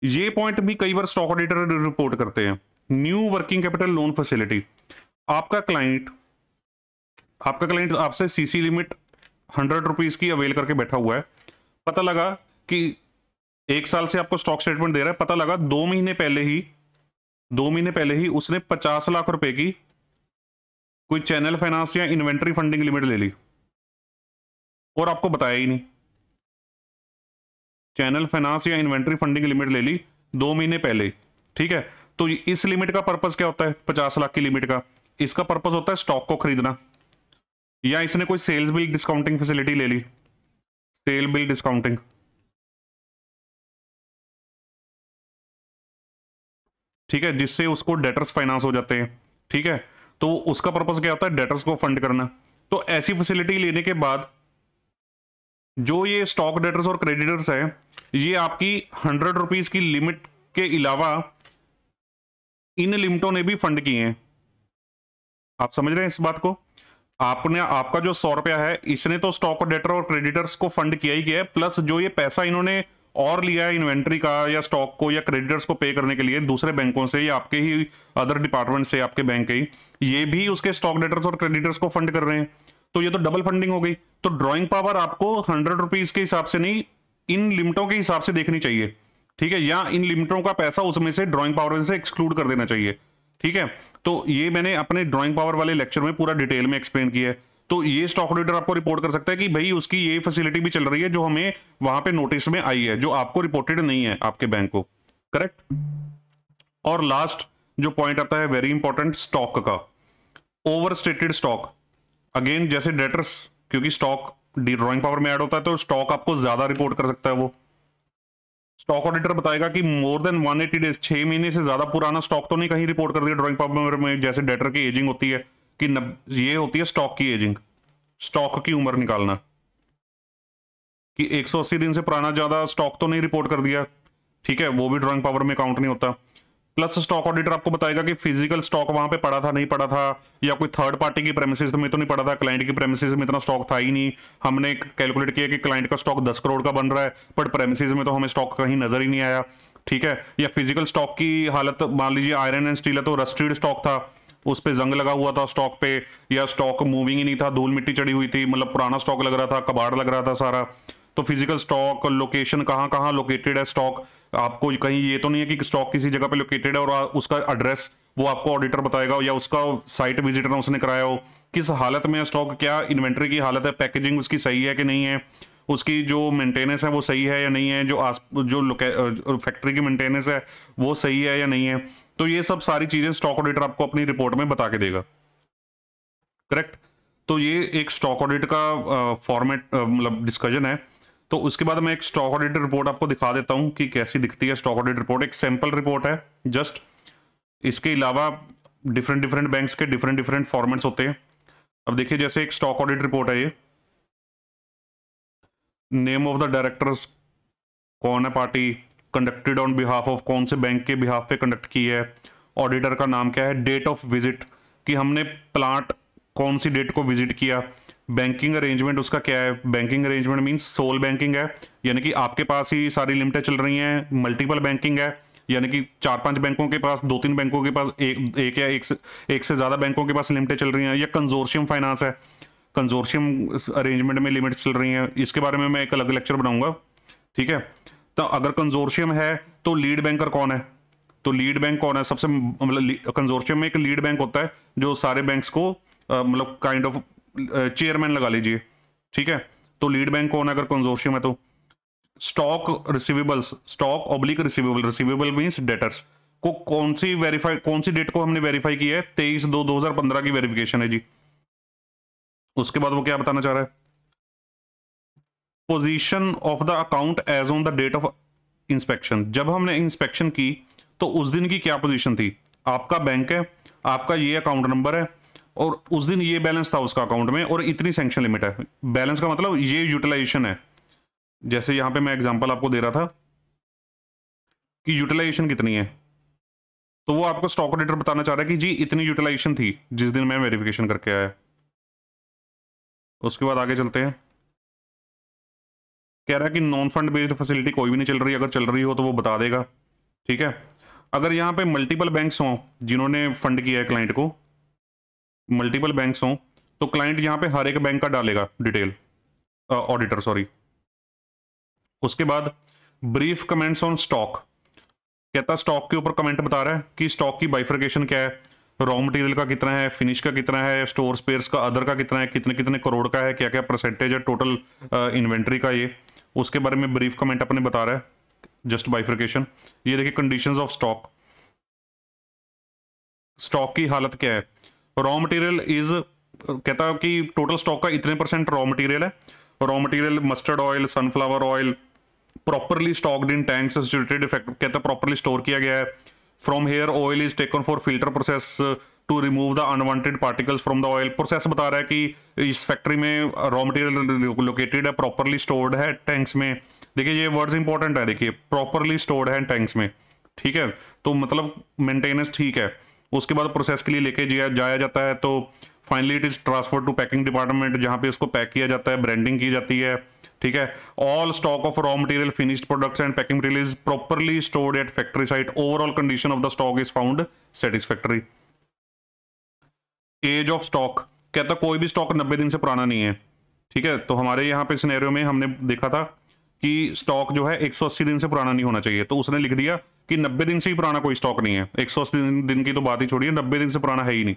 ये पॉइंट भी कई बार स्टॉक ऑडिटर रिपोर्ट करते हैं new working capital loan facility आपका क्लाइंट आपका क्लाइंट आपसे सीसी लिमिट हंड्रेड रुपीज की अवेल करके बैठा हुआ है पता लगा कि एक साल से आपको स्टॉक स्टेटमेंट दे रहा है पता लगा दो महीने पहले ही दो महीने पहले ही उसने पचास लाख रुपए की कोई चैनल फाइनेंस या इन्वेंट्री फंडिंग लिमिट ले ली और आपको बताया ही नहीं चैनल फाइनेंस या इन्वेंट्री फंडिंग लिमिट ले ली दो महीने पहले ठीक है तो इस लिमिट का पर्पज क्या होता है पचास लाख की लिमिट का इसका पर्पज होता है स्टॉक को खरीदना या इसने कोई सेल्स बिल डिस्काउंटिंग फैसिलिटी ले ली सेल बिल डिस्काउंटिंग ठीक है जिससे उसको डेटर्स फाइनेंस हो जाते हैं ठीक है तो उसका पर्पज क्या होता है डेटर्स को फंड करना तो ऐसी फैसिलिटी लेने के बाद जो ये स्टॉक डेटर्स और क्रेडिटर्स है ये आपकी हंड्रेड रुपीज की लिमिट के अलावा इन लिमिटों ने भी फंड किए हैं आप समझ रहे हैं इस बात को आपने आपका जो सौ रुपया है इसने तो स्टॉक डेटर और क्रेडिटर्स को फंड किया ही किया है प्लस जो ये पैसा इन्होंने और लिया है इन्वेंट्री का या स्टॉक को या क्रेडिटर्स को पे करने के लिए दूसरे बैंकों से या आपके ही अदर डिपार्टमेंट से आपके बैंक के ही ये भी उसके स्टॉक डेटर्स और क्रेडिटर्स को फंड कर रहे हैं तो ये तो डबल फंडिंग हो गई तो ड्रॉइंग पावर आपको हंड्रेड रुपीज के हिसाब से नहीं इन लिमिटों के हिसाब से देखनी चाहिए ठीक है या इन लिमिटों का पैसा उसमें से ड्रॉइंग पावर से एक्सक्लूड कर देना चाहिए ठीक है तो ये मैंने अपने ड्राइंग पावर वाले लेक्चर में पूरा डिटेल में एक्सप्लेन किया है तो ये स्टॉक ऑडिटर आपको रिपोर्ट कर सकता है कि भाई उसकी ये फैसिलिटी भी चल रही है जो हमें वहां पे नोटिस में आई है जो आपको रिपोर्टेड नहीं है आपके बैंक को करेक्ट और लास्ट जो पॉइंट आता है वेरी इंपॉर्टेंट स्टॉक का ओवर स्टेटेड स्टॉक अगेन जैसे डेटर्स क्योंकि स्टॉक ड्रॉइंग पावर में एड होता है तो स्टॉक आपको ज्यादा रिपोर्ट कर सकता है वो स्टॉक ऑडिटर बताएगा कि मोर देन 180 डेज छह महीने से ज्यादा पुराना स्टॉक तो नहीं कहीं रिपोर्ट कर दिया ड्रॉइंग पावर में जैसे डेटर की एजिंग होती है कि नब, ये होती है स्टॉक की एजिंग स्टॉक की उम्र निकालना कि 180 दिन से पुराना ज़्यादा स्टॉक तो नहीं रिपोर्ट कर दिया ठीक है वो भी ड्रॉइंग पावर में काउंट नहीं होता प्लस स्टॉक ऑडिटर आपको बताएगा कि फिजिकल स्टॉक वहां पे पड़ा था नहीं पड़ा था या कोई थर्ड पार्टी की प्रेमिसिस में तो नहीं पड़ा था क्लाइंट की प्रेमिसिस में इतना स्टॉक था ही नहीं हमने कैलकुलेट किया कि क्लाइंट का स्टॉक दस करोड़ का बन रहा है बट प्रेमिसिस में तो हमें स्टॉक कहीं नजर ही नहीं आया ठीक है या फिजिकल स्टॉक की हालत मान लीजिए आयरन एंड स्टील है तो रस्टेड स्टॉक था उस पर जंग लगा हुआ था स्टॉक पे या स्टॉक मूविंग ही नहीं था धूल मिट्टी चढ़ी हुई थी मतलब पुराना स्टॉक लग रहा था कबाड़ लग रहा था सारा तो फिजिकल स्टॉक लोकेशन कहाँ कहाँ लोकेटेड है स्टॉक आपको कहीं ये तो नहीं है कि स्टॉक किसी जगह पे लोकेटेड है और उसका एड्रेस वो आपको ऑडिटर बताएगा या उसका साइट विजिटर ना उसने कराया हो किस हालत में स्टॉक क्या इन्वेंट्री की हालत है पैकेजिंग उसकी सही है कि नहीं है उसकी जो मेंटेनेंस है वो सही है या नहीं है जो आस जो फैक्ट्री की मेंटेनेंस है वो सही है या नहीं है तो ये सब सारी चीजें स्टॉक ऑडिटर आपको अपनी रिपोर्ट में बता के देगा करेक्ट तो ये एक स्टॉक ऑडिट का फॉर्मेट मतलब डिस्कशन है तो उसके बाद मैं एक स्टॉक ऑडिट रिपोर्ट आपको दिखा देता हूँ कि कैसी दिखती है स्टॉक ऑडिट रिपोर्ट एक सैम्पल रिपोर्ट है जस्ट इसके अलावा डिफरेंट डिफरेंट बैंक्स के डिफरेंट डिफरेंट फॉर्मेट्स होते हैं अब देखिए जैसे एक स्टॉक ऑडिट रिपोर्ट है ये नेम ऑफ द डायरेक्टर्स कौन है party conducted on behalf of कौन से बैंक के बिहाफ पे कंडक्ट की है ऑडिटर का नाम क्या है डेट ऑफ विजिट कि हमने प्लांट कौन सी डेट को विजिट किया बैंकिंग अरेंजमेंट उसका क्या है banking arrangement means sole banking है यानी कि आपके पास ही सारी लिमिटें चल रही हैं मल्टीपल बैंकिंग है यानी कि चार पांच बैंकों के पास दो तीन बैंकों के पास एक एक या एक से एक से ज़्यादा बैंकों के पास लिमिटें चल रही हैं या कंजोर्शियम फाइनेंस है कंजोर्शियम अरेंजमेंट में लिमिट चल रही हैं इसके बारे में मैं एक अलग लेक्चर बनाऊंगा ठीक है तो अगर कंजोरशियम है तो लीड बैंकर कौन है तो लीड बैंक कौन है सबसे मतलब कंजोरशियम में एक लीड बैंक होता है जो सारे बैंक्स को मतलब काइंड ऑफ चेयरमैन लगा लीजिए ठीक है तो लीड बैंक कौन है अगर कंजोरशियम है तो stock receivables stock oblique receivable receivable means debtors को कौन सी वेरीफाई कौन सी डेट को हमने वेरीफाई की है तेईस दो दो हजार पंद्रह की वेरिफिकेशन है जी उसके बाद वो क्या बताना चाह रहा है position of the account as on the date of inspection जब हमने इंस्पेक्शन की तो उस दिन की क्या पोजीशन थी आपका बैंक है आपका ये अकाउंट नंबर है और उस दिन ये बैलेंस था उसका अकाउंट में और इतनी सेंक्शन लिमिट है बैलेंस का मतलब ये यूटिलाइजेशन है जैसे यहां पे मैं एग्जांपल आपको दे रहा था कि यूटिलाइजेशन कितनी है तो वो आपको स्टॉक ऑडिटर बताना चाह रहा है कि जी इतनी यूटिलाइजेशन थी जिस दिन मैं वेरिफिकेशन करके आया उसके बाद आगे चलते हैं कह रहा है कि नॉन फंड बेस्ड फैसिलिटी कोई भी नहीं चल रही अगर चल रही हो तो वो बता देगा ठीक है अगर यहाँ पे मल्टीपल बैंक्स हों जिन्होंने फंड किया है क्लाइंट को मल्टीपल बैंक्स हों तो क्लाइंट यहाँ पे हर एक बैंक का डालेगा डिटेल ऑडिटर सॉरी उसके बाद ब्रीफ कमेंट्स ऑन स्टॉक कहता स्टॉक के ऊपर कमेंट बता रहा है कि स्टॉक की बाइफ्रिकेशन क्या है रॉ मटेरियल का कितना है फिनिश का कितना है स्टोर स्पेयर्स का अदर का कितना है कितने कितने करोड़ का है क्या क्या परसेंटेज है टोटल इन्वेंट्री का ये उसके बारे में ब्रीफ कमेंट अपने बता रहा है जस्ट बाइफ्रिकेशन ये देखिए कंडीशंस ऑफ स्टॉक स्टॉक की हालत क्या है रॉ मटेरियल इज कहता है कि टोटल स्टॉक का इतने परसेंट रॉ मटेरियल है raw material mustard oil sunflower oil properly stocked in tanks कहता है प्रॉपरली स्टोर किया गया है from here oil is taken for filter process to remove the unwanted particles from the oil process बता रहा है कि इस फैक्ट्री में रॉ मटेरियल लोकेटेड है प्रॉपरली स्टोर्ड है टैंक्स में देखिए ये वर्ड्स इंपॉर्टेंट है देखिए प्रॉपरली स्टोर्ड है टैंक्स में ठीक है तो मतलब मेंटेनेंस ठीक है उसके बाद प्रोसेस के लिए लेके जाया जाता है तो finally it is transfer to packing department जहाँ पे इसको पैक किया जाता है ब्रांडिंग की जाती है ठीक है all stock of raw material finished products and packing material is properly stored at factory site overall condition of the stock is found satisfactory as of stock कहता कोई भी स्टॉक नब्बे दिन से पुराना नहीं है ठीक है तो हमारे यहाँ पे सिनेरियो में हमने देखा था कि स्टॉक जो है 180 दिन से पुराना नहीं होना चाहिए तो उसने लिख दिया कि 90 दिन से ही पुराना कोई स्टॉक नहीं है 180 दिन, दिन की तो बात ही छोड़िए 90 दिन से पुराना है ही नहीं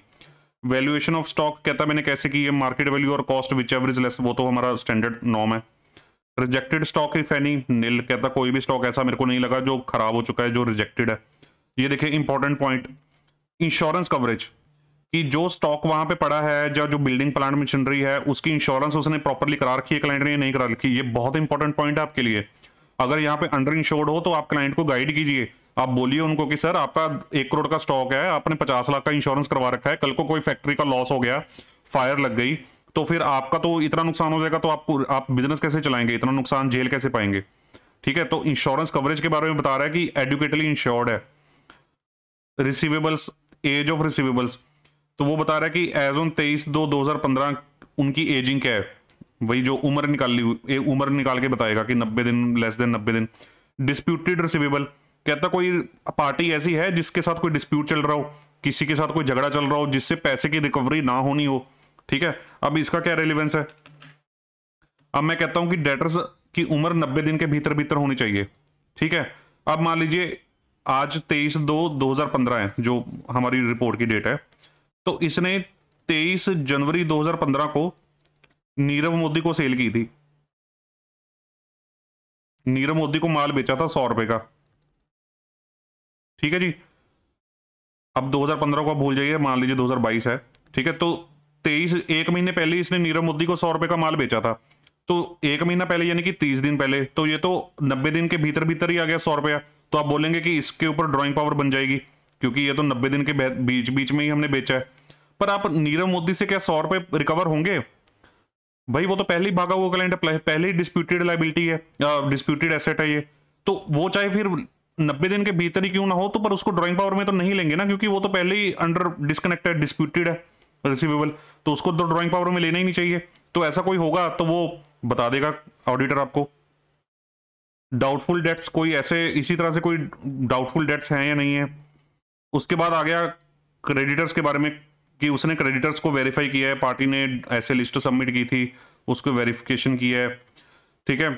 वैल्यूएशन ऑफ स्टॉक कहता मैंने कैसे की है मार्केट वैल्यू और कॉस्ट विच एवरेज लेस वो तो हमारा स्टैंडर्ड नॉम है rejected stock if any nil कहता कोई भी स्टॉक ऐसा मेरे को नहीं लगा जो खराब हो चुका है जो रिजेक्टेड है ये देखिए इंपॉर्टेंट पॉइंट इंश्योरेंस कवरेज कि जो स्टॉक वहां पे पड़ा है या जो बिल्डिंग प्लांट मशीनरी है उसकी इंश्योरेंस उसने प्रॉपरली करा रखी है क्लाइंट ने नहीं करा रखी ये बहुत इंपॉर्टेंट पॉइंट है आपके लिए अगर यहाँ पे अंडर इंश्योर्ड हो तो आप क्लाइंट को गाइड कीजिए आप बोलिए उनको कि सर आपका एक करोड़ का स्टॉक है आपने पचास लाख का इंश्योरेंस करवा रखा है कल को कोई फैक्ट्री का लॉस हो गया फायर लग गई तो फिर आपका तो इतना नुकसान हो जाएगा तो आप आप बिजनेस कैसे चलाएंगे इतना नुकसान जेल कैसे पाएंगे ठीक है तो इंश्योरेंस कवरेज के बारे में बता रहा है कि एडुकेटली इंश्योर्ड है रिसीवेबल्स एज ऑफ रिसीवेबल्स तो वो बता रहा है कि एज ऑन तेईस दो दो हज़ार पंद्रह उनकी एजिंग क्या है वही जो उम्र निकाल ली उम्र निकाल के बताएगा कि नब्बे दिन लेस देन नब्बे दिन डिस्प्यूटेड रिसिवेबल कहता कोई पार्टी ऐसी है जिसके साथ कोई डिस्प्यूट चल रहा हो किसी के साथ कोई झगड़ा चल रहा हो जिससे पैसे की रिकवरी ना होनी हो ठीक है अब इसका क्या रेलिवेंस है अब मैं कहता हूं कि डेटर्स की उम्र नब्बे दिन के भीतर भीतर होनी चाहिए ठीक है अब मान लीजिए आज तेईस दो दो हजार पंद्रह है जो हमारी रिपोर्ट की डेट है तो इसने 23 जनवरी 2015 को नीरव मोदी को सेल की थी नीरव मोदी को माल बेचा था सौ रुपए का ठीक है जी अब 2015 को आप भूल जाइए मान लीजिए 2022 है ठीक है तो तेईस एक महीने पहले इसने नीरव मोदी को सौ रुपए का माल बेचा था तो एक महीना पहले यानी कि तीस दिन पहले तो ये तो नब्बे दिन के भीतर भीतर ही आ गया सौ रुपया तो आप बोलेंगे कि इसके ऊपर ड्राइंग पावर बन जाएगी क्योंकि ये तो नब्बे दिन के बीच बीच में ही हमने बेचा है पर आप नीरव मोदी से क्या सौ रुपए रिकवर होंगे भाई वो तो पहले ही भागा हुआ क्लाइंट है पहले ही डिस्प्यूटेड लाइबिलिटी है डिस्प्यूटेड एसेट है ये तो वो चाहे फिर नब्बे दिन के भीतर ही क्यों ना हो तो पर उसको ड्राइंग पावर में तो नहीं लेंगे ना क्योंकि वो तो पहले ही अंडर डिस्कनेक्टेड डिस्प्यूटेड है रिसीवेबल तो उसको तो ड्रॉइंग पावर में लेना ही नहीं चाहिए तो ऐसा कोई होगा तो वो बता देगा ऑडिटर आपको डाउटफुल डेट्स कोई ऐसे इसी तरह से कोई डाउटफुल डेट्स हैं या नहीं है उसके बाद आ गया क्रेडिटर्स के बारे में कि उसने क्रेडिटर्स को वेरीफाई किया है पार्टी ने ऐसे लिस्ट सबमिट की थी उसको वेरिफिकेशन किया है ठीक है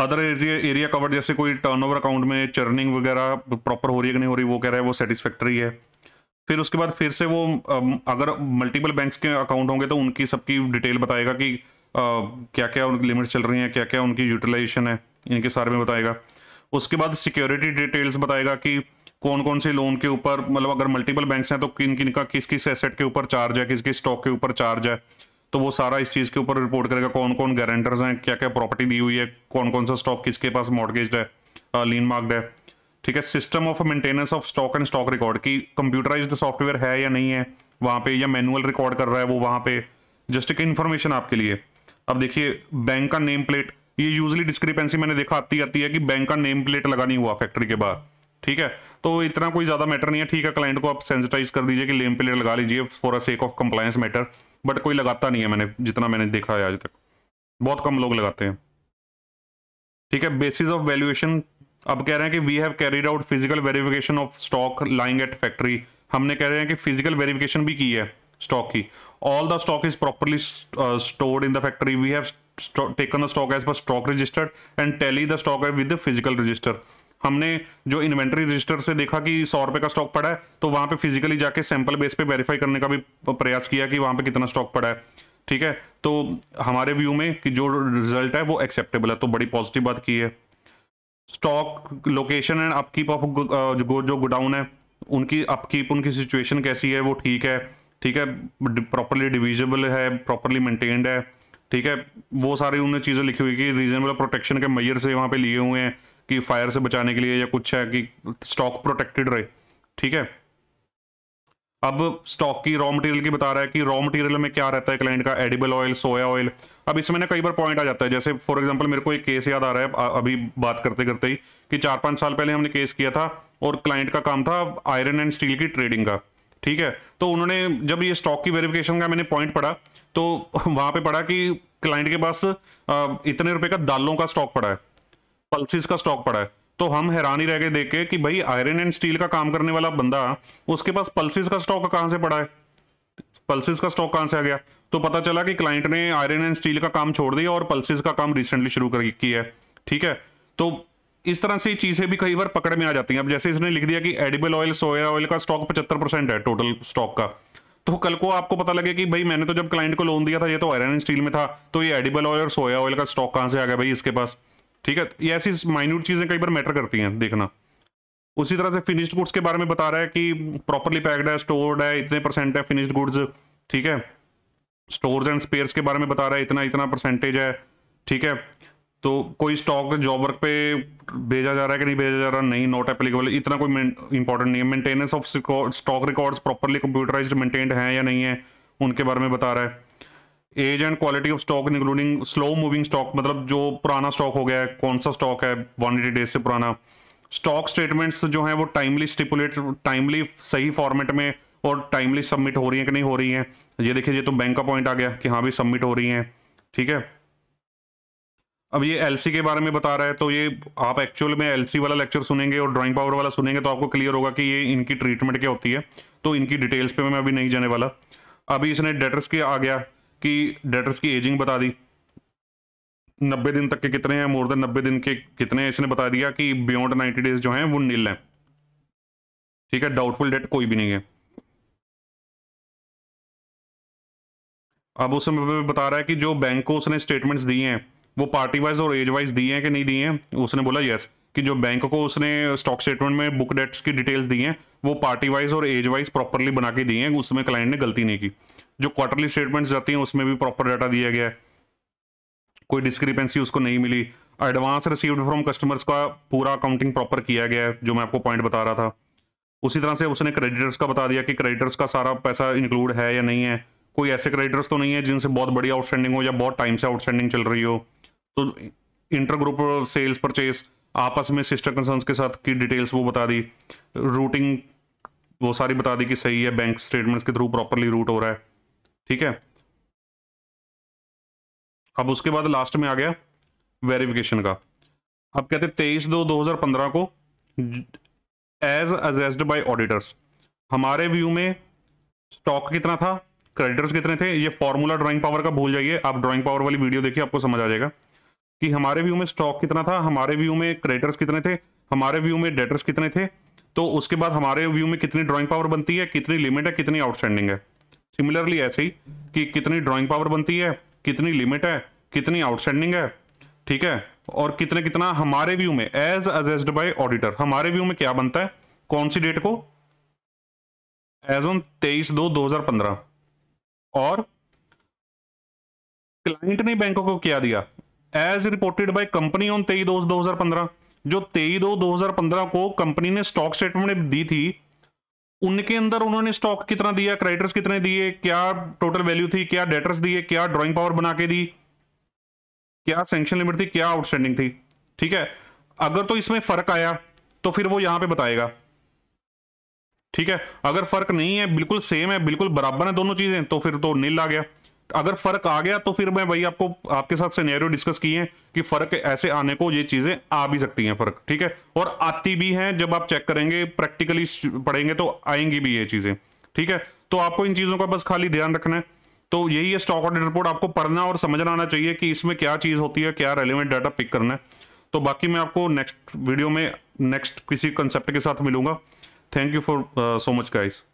अदर एरिया कवर्ड जैसे कोई टर्नओवर अकाउंट में चर्निंग वगैरह प्रॉपर हो रही है कि नहीं हो रही वो कह रहा है वो सेटिस्फैक्ट्री है फिर उसके बाद फिर से वो अगर मल्टीपल बैंक्स के अकाउंट होंगे तो उनकी सबकी डिटेल बताएगा कि क्या क्या उनकी लिमिट चल रही हैं क्या क्या उनकी यूटिलाइजेशन है इनके सारे में बताएगा उसके बाद सिक्योरिटी डिटेल्स बताएगा कि कौन कौन से लोन के ऊपर मतलब अगर मल्टीपल बैंक्स हैं तो किन किन का किस किस एसेट के ऊपर चार्ज है किस किस स्टॉक के ऊपर चार्ज है तो वो सारा इस चीज़ के ऊपर रिपोर्ट करेगा कौन कौन गारंटर्स हैं क्या क्या प्रॉपर्टी दी हुई है कौन कौन सा स्टॉक किसके पास मॉडगेज है लीन मार्क्ड है ठीक है system of maintenance of stock and stock record की कंप्यूटराइज सॉफ्टवेयर है या नहीं है वहाँ पे या मैनुअल रिकॉर्ड कर रहा है वो वहाँ पे जस्ट एक इन्फॉर्मेशन आपके लिए अब देखिए बैंक का नेम प्लेट ये यूजली डिस्क्रिपेंसी मैंने देखा आती आती है कि बैंक का नेम प्लेट लगा नहीं हुआ फैक्ट्री के बाहर ठीक है तो इतना कोई ज़्यादा मैटर नहीं है ठीक है क्लाइंट को आप सेंसिटाइज कर दीजिए कि लेम प्लेयर लगा लीजिए for a sake of compliance matter but कोई लगाता नहीं है मैंने जितना मैंने देखा है आज तक बहुत कम लोग लगाते हैं ठीक है बेसिस ऑफ वैल्यूएशन अब कह रहे हैं कि we have carried out physical verification of stock lying at factory हमने कह रहे हैं कि फिजिकल वेरिफिकेशन भी की है स्टॉक की all the stock is properly stored in the factory we have taken the stock as per stock registered and tally the stock with the physical हमने जो इन्वेंट्री रजिस्टर से देखा कि सौ रुपए का स्टॉक पड़ा है तो वहां पे फिजिकली जाके सैंपल बेस पे वेरीफाई करने का भी प्रयास किया कि वहां पे कितना स्टॉक पड़ा है ठीक है तो हमारे व्यू में कि जो रिजल्ट है वो एक्सेप्टेबल है तो बड़ी पॉजिटिव बात की है stock location and upkeep of जो गोडाउन है उनकी अपकीप उनकी सिचुएशन कैसी है वो ठीक है ठीक है प्रॉपरली डिविजिबल है प्रॉपरली मेंटेन्ड है ठीक है वो सारी उन्होंने चीज़ें लिखी हुई कि रीजनेबल प्रोटेक्शन के मैयर से वहाँ पे लिए हुए हैं कि फायर से बचाने के लिए या कुछ है कि स्टॉक प्रोटेक्टेड रहे ठीक है अब स्टॉक की रॉ मटेरियल की बता रहा है कि रॉ मटेरियल में क्या रहता है क्लाइंट का एडिबल ऑयल सोया ऑयल अब इसमें ना कई बार पॉइंट आ जाता है जैसे फॉर एग्जांपल मेरे को एक केस याद आ रहा है अभी बात करते करते ही कि चार पाँच साल पहले हमने केस किया था और क्लाइंट का काम था आयरन एंड स्टील की ट्रेडिंग का ठीक है तो उन्होंने जब ये स्टॉक की वेरिफिकेशन का मैंने पॉइंट पढ़ा तो <laughs> वहाँ पर पढ़ा कि क्लाइंट के पास इतने रुपये का दालों का स्टॉक पड़ा है पल्सिस का स्टॉक पड़ा है तो हम हैरानी रह गए देख के कि भाई आयरन एंड स्टील का काम करने वाला बंदा उसके पास पल्सिस का स्टॉक कहाँ से पड़ा है पल्सिस का स्टॉक कहाँ से आ गया तो पता चला कि क्लाइंट ने आयरन एंड स्टील का काम छोड़ दिया और पल्सिस का काम रिसेंटली शुरू कर किया है ठीक है तो इस तरह से चीजें भी कई बार पकड़ में आ जाती हैं अब जैसे इसने लिख दिया कि एडिबल ऑयल सोया ऑयल का स्टॉक पचहत्तर परसेंट है टोटल स्टॉक का तो कल को आपको पता लगे कि भाई मैंने तो जब क्लाइंट को लोन दिया था ये तो आयरन एंड स्टील में था तो ये एडिबल ऑयल और सोया ऑयल का स्टॉक कहाँ से आ गया भाई इसके पास ठीक है ये ऐसी माइन्यूट चीज़ें कई बार मैटर करती हैं देखना उसी तरह से फिनिश्ड गुड्स के बारे में बता रहा है कि प्रॉपरली पैक्ड है स्टोर्ड है इतने परसेंट है फिनिश्ड गुड्स ठीक है स्टोर्स एंड स्पेयर्स के बारे में बता रहा है इतना इतना परसेंटेज है ठीक है तो कोई स्टॉक जॉब वर्क पे भेजा जा रहा है कि नहीं भेजा जा रहा नहीं नॉट एप्लीकेबल इतना कोई इंपॉर्टेंट नहीं है maintenance of stock records properly computerised maintained हैं या नहीं है उनके बारे में बता रहा है age and quality of stock including slow moving stock मतलब जो पुराना स्टॉक हो गया है कौन सा स्टॉक है वन एटी डेज से पुराना स्टॉक स्टेटमेंट्स जो हैं वो टाइमली स्टिपुलेट टाइमली सही फॉर्मेट में और टाइमली सबमिट हो रही हैं कि नहीं हो रही हैं ये देखिए ये तो बैंक का पॉइंट आ गया कि हाँ भी सबमिट हो रही हैं ठीक है अब ये एल के बारे में बता रहा है तो ये आप एक्चुअल में एल वाला लेक्चर सुनेंगे और ड्राइंग पावर वाला सुनेंगे तो आपको क्लियर होगा कि ये इनकी ट्रीटमेंट क्या होती है तो इनकी डिटेल्स पे मैं अभी नहीं जाने वाला अभी इसने डेटर्स के आ गया कि डेटर्स की एजिंग बता दी नब्बे दिन तक के कितने हैं मोर देन नब्बे दिन के कितने इसने बता दिया कि बियॉन्ड नाइन्टी डेज जो हैं वो नील हैं ठीक है डाउटफुल डेट कोई भी नहीं है अब उसमें बता रहा है कि जो बैंक को उसने स्टेटमेंट्स दिए हैं वो पार्टी वाइज और एज वाइज दिए हैं कि नहीं दिए हैं उसने बोला यस कि जो बैंक को उसने स्टॉक स्टेटमेंट में बुक डेट्स की डिटेल्स दी हैं वो पार्टी वाइज और एज वाइज प्रॉपरली बना के दिए हैं उसमें क्लाइंट ने गलती नहीं की जो क्वार्टरली स्टेटमेंट्स जाती हैं उसमें भी प्रॉपर डाटा दिया गया है कोई डिस्क्रिपेंसी उसको नहीं मिली एडवांस रिसीव्ड फ्रॉम कस्टमर्स का पूरा अकाउंटिंग प्रॉपर किया गया है जो मैं आपको पॉइंट बता रहा था उसी तरह से उसने क्रेडिटर्स का बता दिया कि क्रेडिटर्स का सारा पैसा इंक्लूड है या नहीं है कोई ऐसे क्रेडिटर्स तो नहीं है जिनसे बहुत बड़ी आउटस्टैंडिंग हो या बहुत टाइम से आउटस्टैंडिंग चल रही हो तो इंटर ग्रुप सेल्स परचेस आपस में सिस्टर कंसर्न्स के साथ की डिटेल्स वो बता दी रूटिंग वो सारी बता दी कि सही है बैंक स्टेटमेंट्स के थ्रू प्रॉपरली रूट हो रहा है ठीक है अब उसके बाद लास्ट में आ गया वेरिफिकेशन का अब कहते हैं तेईस दो दो हजार पंद्रह को एज अजेस्ड बाय ऑडिटर्स हमारे व्यू में स्टॉक कितना था क्रेडिटर्स कितने थे ये फॉर्मूला ड्राइंग पावर का भूल जाइए आप ड्राइंग पावर वाली वीडियो देखिए आपको समझ आ जाएगा कि हमारे व्यू में स्टॉक कितना था हमारे व्यू में क्रेडिटर्स कितने थे हमारे व्यू में डेटर्स कितने थे तो उसके बाद हमारे व्यू में कितनी ड्राइंग पावर बनती है कितनी लिमिट है कितनी आउटस्टैंडिंग है सिमिलरली ऐसे ही कि कितनी ड्राइंग पावर बनती है कितनी लिमिट है कितनी आउटस्टैंडिंग है ठीक है और कितने कितना हमारे व्यू में एज अजेस्ड बाय ऑडिटर हमारे व्यू में क्या बनता है कौन सी डेट को एज ऑन तेईस दो दो हजार पंद्रह और क्लाइंट ने बैंकों को क्या दिया as reported by company on तेईस दो दो हजार पंद्रह जो तेईस दो दो हजार पंद्रह को कंपनी ने स्टॉक स्टेटमेंट दी थी उनके अंदर उन्होंने स्टॉक कितना दिया क्रेडिटर्स कितने दिए क्या टोटल वैल्यू थी क्या डेटर्स दिए क्या ड्रॉइंग पावर बना के दी क्या सेंक्शन लिमिट थी क्या आउटस्टैंडिंग थी ठीक है अगर तो इसमें फर्क आया तो फिर वो यहां पे बताएगा ठीक है अगर फर्क नहीं है बिल्कुल सेम है बिल्कुल बराबर है दोनों चीजें तो फिर तो नील आ गया अगर फर्क आ गया तो फिर मैं वही आपको आपके साथ सिनेरियो डिस्कस किए हैं कि फर्क ऐसे आने को ये चीजें आ भी सकती हैं फर्क ठीक है और आती भी हैं जब आप चेक करेंगे प्रैक्टिकली पढ़ेंगे तो आएंगी भी ये चीजें ठीक है तो आपको इन चीजों का बस खाली ध्यान रखना है तो यही है स्टॉक ऑडिट रिपोर्ट आपको पढ़ना और समझना आना चाहिए कि इसमें क्या चीज होती है क्या रेलिवेंट डाटा पिक करना है तो बाकी मैं आपको नेक्स्ट वीडियो में नेक्स्ट किसी कंसेप्ट के साथ मिलूंगा thank you for so much guys